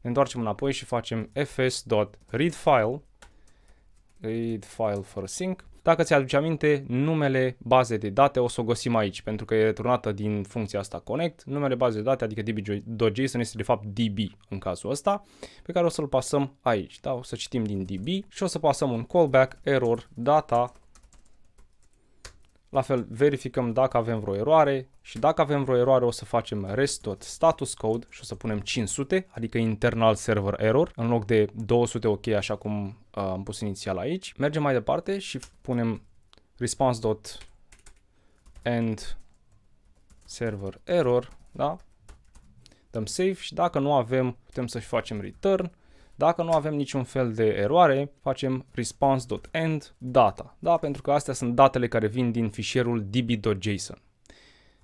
ne întoarcem înapoi și facem fs.readfile, read file fără sync dacă ți-aduce aminte, numele bazei de date o să o găsim aici, pentru că e returnată din funcția asta connect. Numele bazei de date, adică db.json, este de fapt db în cazul ăsta, pe care o să-l pasăm aici. Da? O să citim din db și o să pasăm un callback error data la fel, verificăm dacă avem vreo eroare și dacă avem vreo eroare o să facem restot status code și o să punem 500, adică internal server error, în loc de 200 ok, așa cum am pus inițial aici. Mergem mai departe și punem response.end server error, da? Dăm save și dacă nu avem, putem să-și facem return. Dacă nu avem niciun fel de eroare, facem response.end data, da? Pentru că astea sunt datele care vin din fișierul db.json.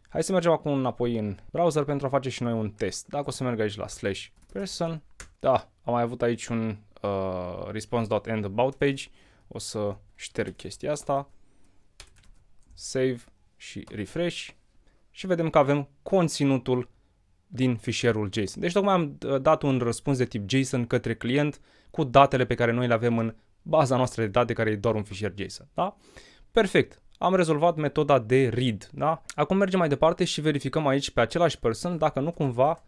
Hai să mergem acum înapoi în browser pentru a face și noi un test. Dacă o să merg aici la slash person, da, am mai avut aici un Uh, response.endabout.page, o să șterg chestia asta, save și refresh și vedem că avem conținutul din fișierul JSON. Deci tocmai am uh, dat un răspuns de tip JSON către client cu datele pe care noi le avem în baza noastră de date care e doar un fișier JSON. Da? Perfect. Am rezolvat metoda de read. Da? Acum mergem mai departe și verificăm aici pe același person dacă nu cumva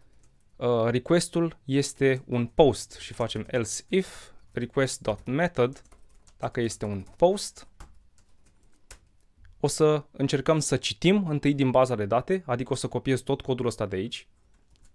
Uh, requestul este un post și facem else if request.method dacă este un post o să încercăm să citim întâi din baza de date, adică o să copiez tot codul ăsta de aici.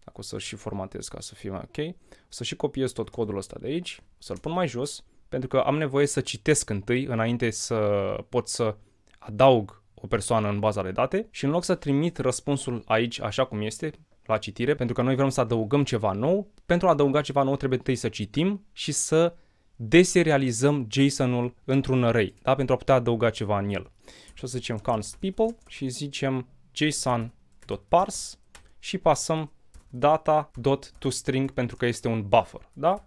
Dacă o să și formatez ca să fie mai ok. O să și copiez tot codul ăsta de aici, o să-l pun mai jos, pentru că am nevoie să citesc întâi înainte să pot să adaug o persoană în baza de date și în loc să trimit răspunsul aici așa cum este, la citire, pentru că noi vrem să adăugăm ceva nou. Pentru a adăuga ceva nou trebuie întâi să citim și să deserializăm JSON-ul într-un array, da? pentru a putea adăuga ceva în el. Și o să zicem const people și zicem json.parse și pasăm data.toString pentru că este un buffer, da?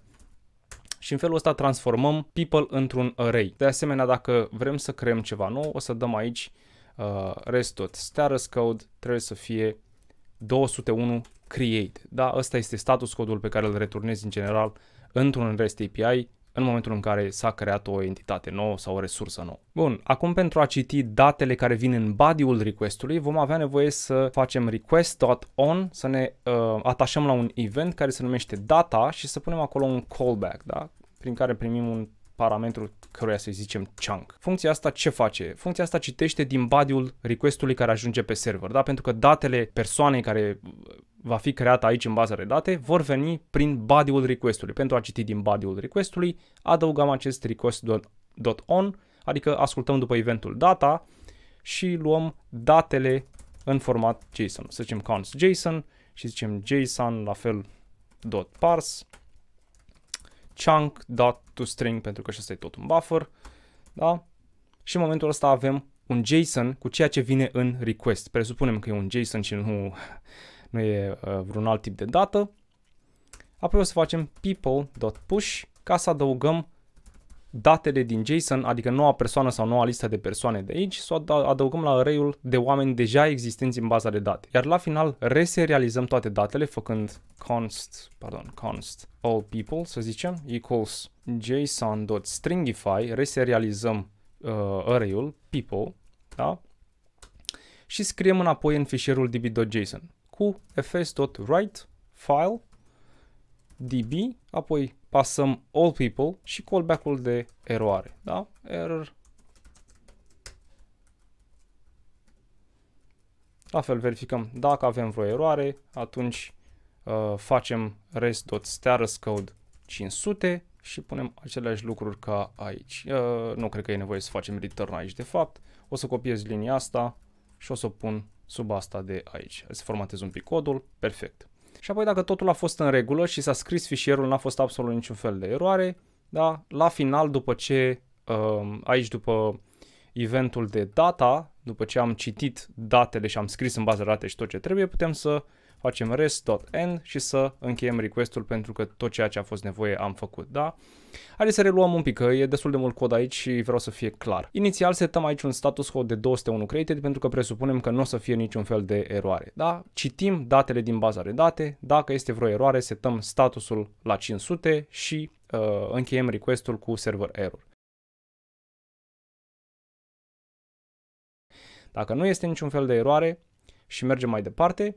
Și în felul ăsta transformăm people într-un array. De asemenea, dacă vrem să creăm ceva nou, o să dăm aici uh, rest.statuscode trebuie să fie 201 create. Da, ăsta este status codul pe care îl returnezi în general într-un REST API în momentul în care s-a creat o entitate nouă sau o resursă nouă. Bun, acum pentru a citi datele care vin în body-ul request-ului, vom avea nevoie să facem request.on, să ne uh, atașăm la un event care se numește data și să punem acolo un callback, da? prin care primim un parametrul căruia să-i zicem chunk. Funcția asta ce face? Funcția asta citește din body-ul requestului care ajunge pe server, da? Pentru că datele persoanei care va fi creată aici în baza de date vor veni prin body-ul requestului. Pentru a citi din body-ul requestului, adăugăm acest request.on, adică ascultăm după eventul data și luăm datele în format JSON. Să zicem const JSON și zicem JSON la fel dot parse chunk dot to string pentru că și asta e tot un buffer, da? Și în momentul ăsta avem un JSON cu ceea ce vine în request. Presupunem că e un JSON și nu, nu e uh, vreun alt tip de dată. Apoi o să facem people.push ca să adăugăm datele din JSON, adică noua persoană sau noua listă de persoane de aici, să o adăugăm la array-ul de oameni deja existenți în baza de date. Iar la final reserializăm toate datele făcând const, pardon, const all people, să zicem, equals json.stringify, reserializăm uh, array-ul people, da? Și scriem înapoi în fișierul db.json cu fs.write file db, apoi pasăm all people și callback-ul de eroare, da? Error. La fel verificăm dacă avem vreo eroare, atunci uh, facem rest.statuscode 500 și punem aceleași lucruri ca aici. Uh, nu cred că e nevoie să facem return aici de fapt. O să copiez linia asta și o să o pun sub asta de aici. Să formatez un pic codul, perfect. Și apoi dacă totul a fost în regulă și s-a scris fișierul, n-a fost absolut niciun fel de eroare, da? la final, după ce, um, aici după eventul de data, după ce am citit datele și am scris în bază de date și tot ce trebuie, putem să facem rest.end și să încheiem requestul pentru că tot ceea ce a fost nevoie am făcut, da? Haideți să reluăm un pic, că e destul de mult cod aici și vreau să fie clar. Inițial setăm aici un status code de 201 created pentru că presupunem că nu o să fie niciun fel de eroare. Da? Citim datele din baza de date, dacă este vreo eroare setăm statusul la 500 și uh, încheiem requestul cu server error. Dacă nu este niciun fel de eroare și mergem mai departe,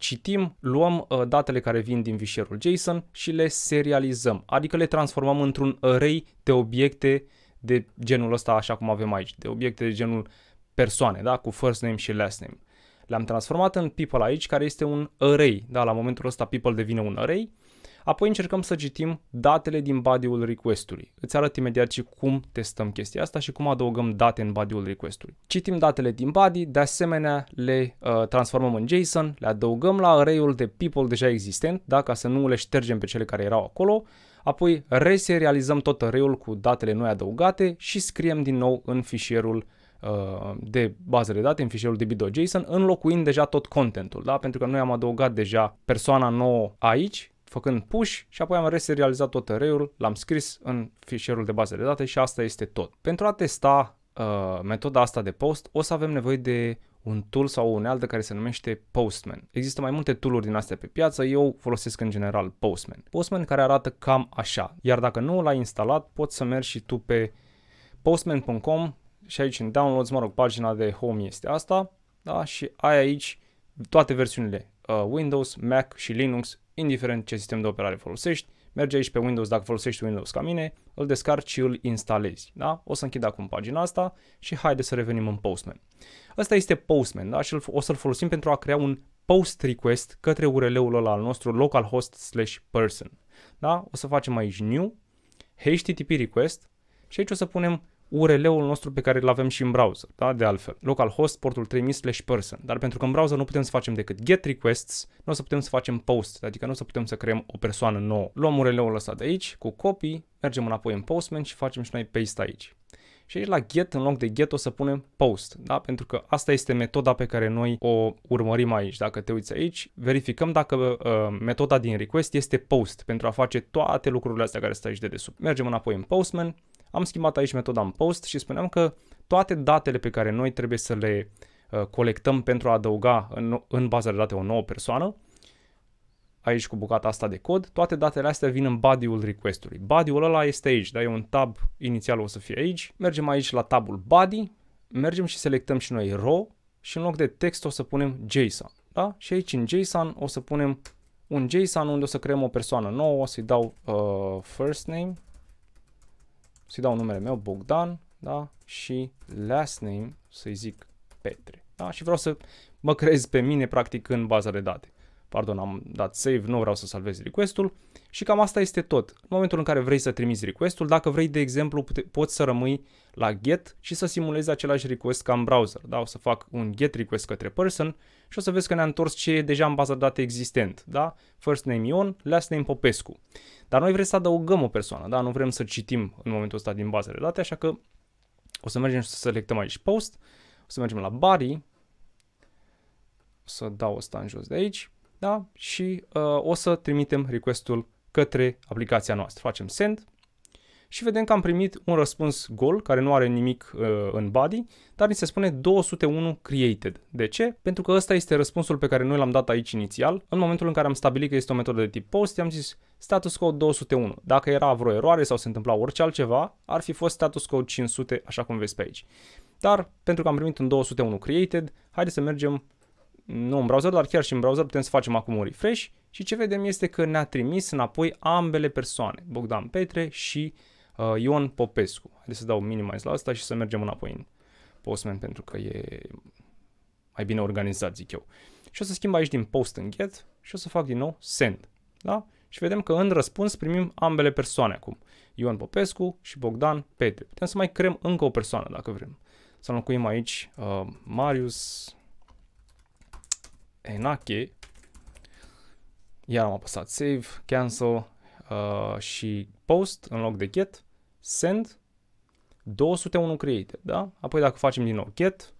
citim, luăm uh, datele care vin din vișierul JSON și le serializăm, adică le transformăm într-un array de obiecte de genul ăsta așa cum avem aici, de obiecte de genul persoane, da? cu first name și last name. Le-am transformat în people aici, care este un array, da? la momentul ăsta people devine un array Apoi încercăm să citim datele din body-ul request-ului. Îți arăt imediat și cum testăm chestia asta și cum adăugăm date în body-ul request-ului. Citim datele din body, de asemenea le uh, transformăm în JSON, le adăugăm la array-ul de people deja existent, da? ca să nu le ștergem pe cele care erau acolo, apoi reserializăm tot array-ul cu datele noi adăugate și scriem din nou în fișierul uh, de bază de date în fișierul de înlocuind deja tot contentul, da? pentru că noi am adăugat deja persoana nouă aici făcând push și apoi am reserializat tot array-ul, l-am scris în fișierul de bază de date și asta este tot. Pentru a testa uh, metoda asta de post, o să avem nevoie de un tool sau o unealtă care se numește Postman. Există mai multe tooluri din astea pe piață, eu folosesc în general Postman. Postman care arată cam așa, iar dacă nu l-ai instalat, poți să mergi și tu pe postman.com și aici în downloads, mă rog, pagina de home este asta, da, și ai aici toate versiunile uh, Windows, Mac și Linux indiferent ce sistem de operare folosești, mergi aici pe Windows, dacă folosești Windows ca mine, îl descarci și îl instalezi. Da? O să închid acum pagina asta și haide să revenim în Postman. Asta este Postman da? și o să-l folosim pentru a crea un post request către URL-ul ăla al nostru localhost slash person. Da? O să facem aici new, http request și aici o să punem URL-ul nostru pe care îl avem și în browser, da? de altfel, localhost portul 3000 slash person, dar pentru că în browser nu putem să facem decât get requests, nu o să putem să facem post, adică nu o să putem să creăm o persoană nouă. Luăm URL-ul ăsta de aici, cu copy, mergem înapoi în postman și facem și noi paste aici. Și aici la get, în loc de get, o să punem post, da? Pentru că asta este metoda pe care noi o urmărim aici. Dacă te uiți aici, verificăm dacă uh, metoda din request este post pentru a face toate lucrurile astea care stă aici de desubt. Mergem înapoi în postman am schimbat aici metoda în post și spuneam că toate datele pe care noi trebuie să le uh, colectăm pentru a adăuga în, în baza de date o nouă persoană, aici cu bucata asta de cod, toate datele astea vin în body-ul request-ului. Body-ul ăla este aici, dar E un tab, inițial o să fie aici. Mergem aici la tabul body, mergem și selectăm și noi row și în loc de text o să punem JSON, da? Și aici în JSON o să punem un JSON unde o să creăm o persoană nouă, o să-i dau uh, first name, să-i dau numele meu Bogdan, da? Și last name, să-i zic Petre, da? Și vreau să mă creez pe mine practic în baza de date. Pardon, am dat save, nu vreau să salvez requestul. Și cam asta este tot. În momentul în care vrei să trimiți requestul, dacă vrei, de exemplu, pute, poți să rămâi la get și să simulezi același request ca în browser. Da? O să fac un get request către person și o să vezi că ne-a întors ce e deja în baza de date existent. Da? First name Ion, last name Popescu. Dar noi vrem să adăugăm o persoană, da? nu vrem să citim în momentul ăsta din baza de date, așa că o să mergem și să selectăm aici post, o să mergem la body, o să dau asta în jos de aici, da? și uh, o să trimitem requestul către aplicația noastră. Facem send și vedem că am primit un răspuns gol care nu are nimic uh, în body, dar ni se spune 201 created. De ce? Pentru că ăsta este răspunsul pe care noi l-am dat aici inițial. În momentul în care am stabilit că este o metodă de tip post, i-am zis status code 201. Dacă era vreo eroare sau se întâmpla orice altceva, ar fi fost status code 500, așa cum vezi pe aici. Dar pentru că am primit un 201 created, haideți să mergem nu în browser, dar chiar și în browser putem să facem acum un refresh și ce vedem este că ne-a trimis înapoi ambele persoane, Bogdan Petre și uh, Ion Popescu. Haideți să dau minimize la asta și să mergem înapoi în Postman pentru că e mai bine organizat, zic eu. Și o să schimb aici din post în get și o să fac din nou send. Da? Și vedem că în răspuns primim ambele persoane acum. Ion Popescu și Bogdan Petre. Putem să mai creăm încă o persoană dacă vrem. Să înlocuim aici uh, Marius, Enache. Iar am apăsat Save, Cancel uh, și Post în loc de Get. Send. 201 create, da? Apoi dacă facem din nou Get.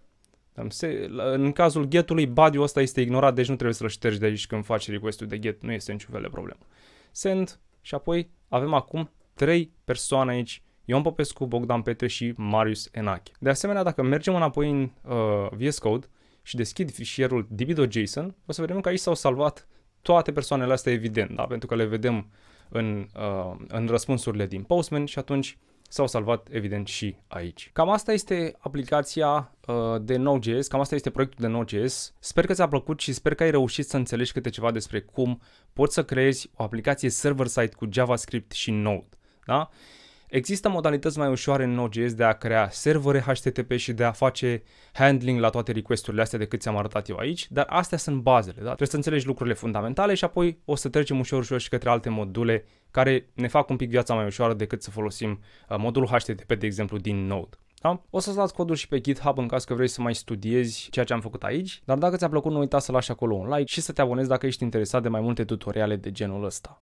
În cazul get-ului body-ul ăsta este ignorat, deci nu trebuie să-l ștergi de aici când faci request-ul de get, nu este niciun fel de problemă. Send și apoi avem acum trei persoane aici Ion Popescu, Bogdan Petre și Marius Enache. De asemenea, dacă mergem înapoi în uh, VS Code, și deschid fișierul DB.json, o să vedem că aici s-au salvat toate persoanele astea evident, da? pentru că le vedem în, uh, în răspunsurile din Postman și atunci s-au salvat evident și aici. Cam asta este aplicația uh, de Node.js, cam asta este proiectul de Node.js. Sper că ți-a plăcut și sper că ai reușit să înțelegi câte ceva despre cum poți să creezi o aplicație server-side cu JavaScript și Node. Da? Există modalități mai ușoare în Node.js de a crea servere HTTP și de a face handling la toate requesturile astea decât ți-am arătat eu aici, dar astea sunt bazele, da? Trebuie să înțelegi lucrurile fundamentale și apoi o să trecem ușor ușor și către alte module care ne fac un pic viața mai ușoară decât să folosim uh, modulul HTTP, de exemplu, din Node. Da? O să-ți las codul și pe GitHub în caz că vrei să mai studiezi ceea ce am făcut aici, dar dacă ți-a plăcut nu uita să lași acolo un like și să te abonezi dacă ești interesat de mai multe tutoriale de genul ăsta.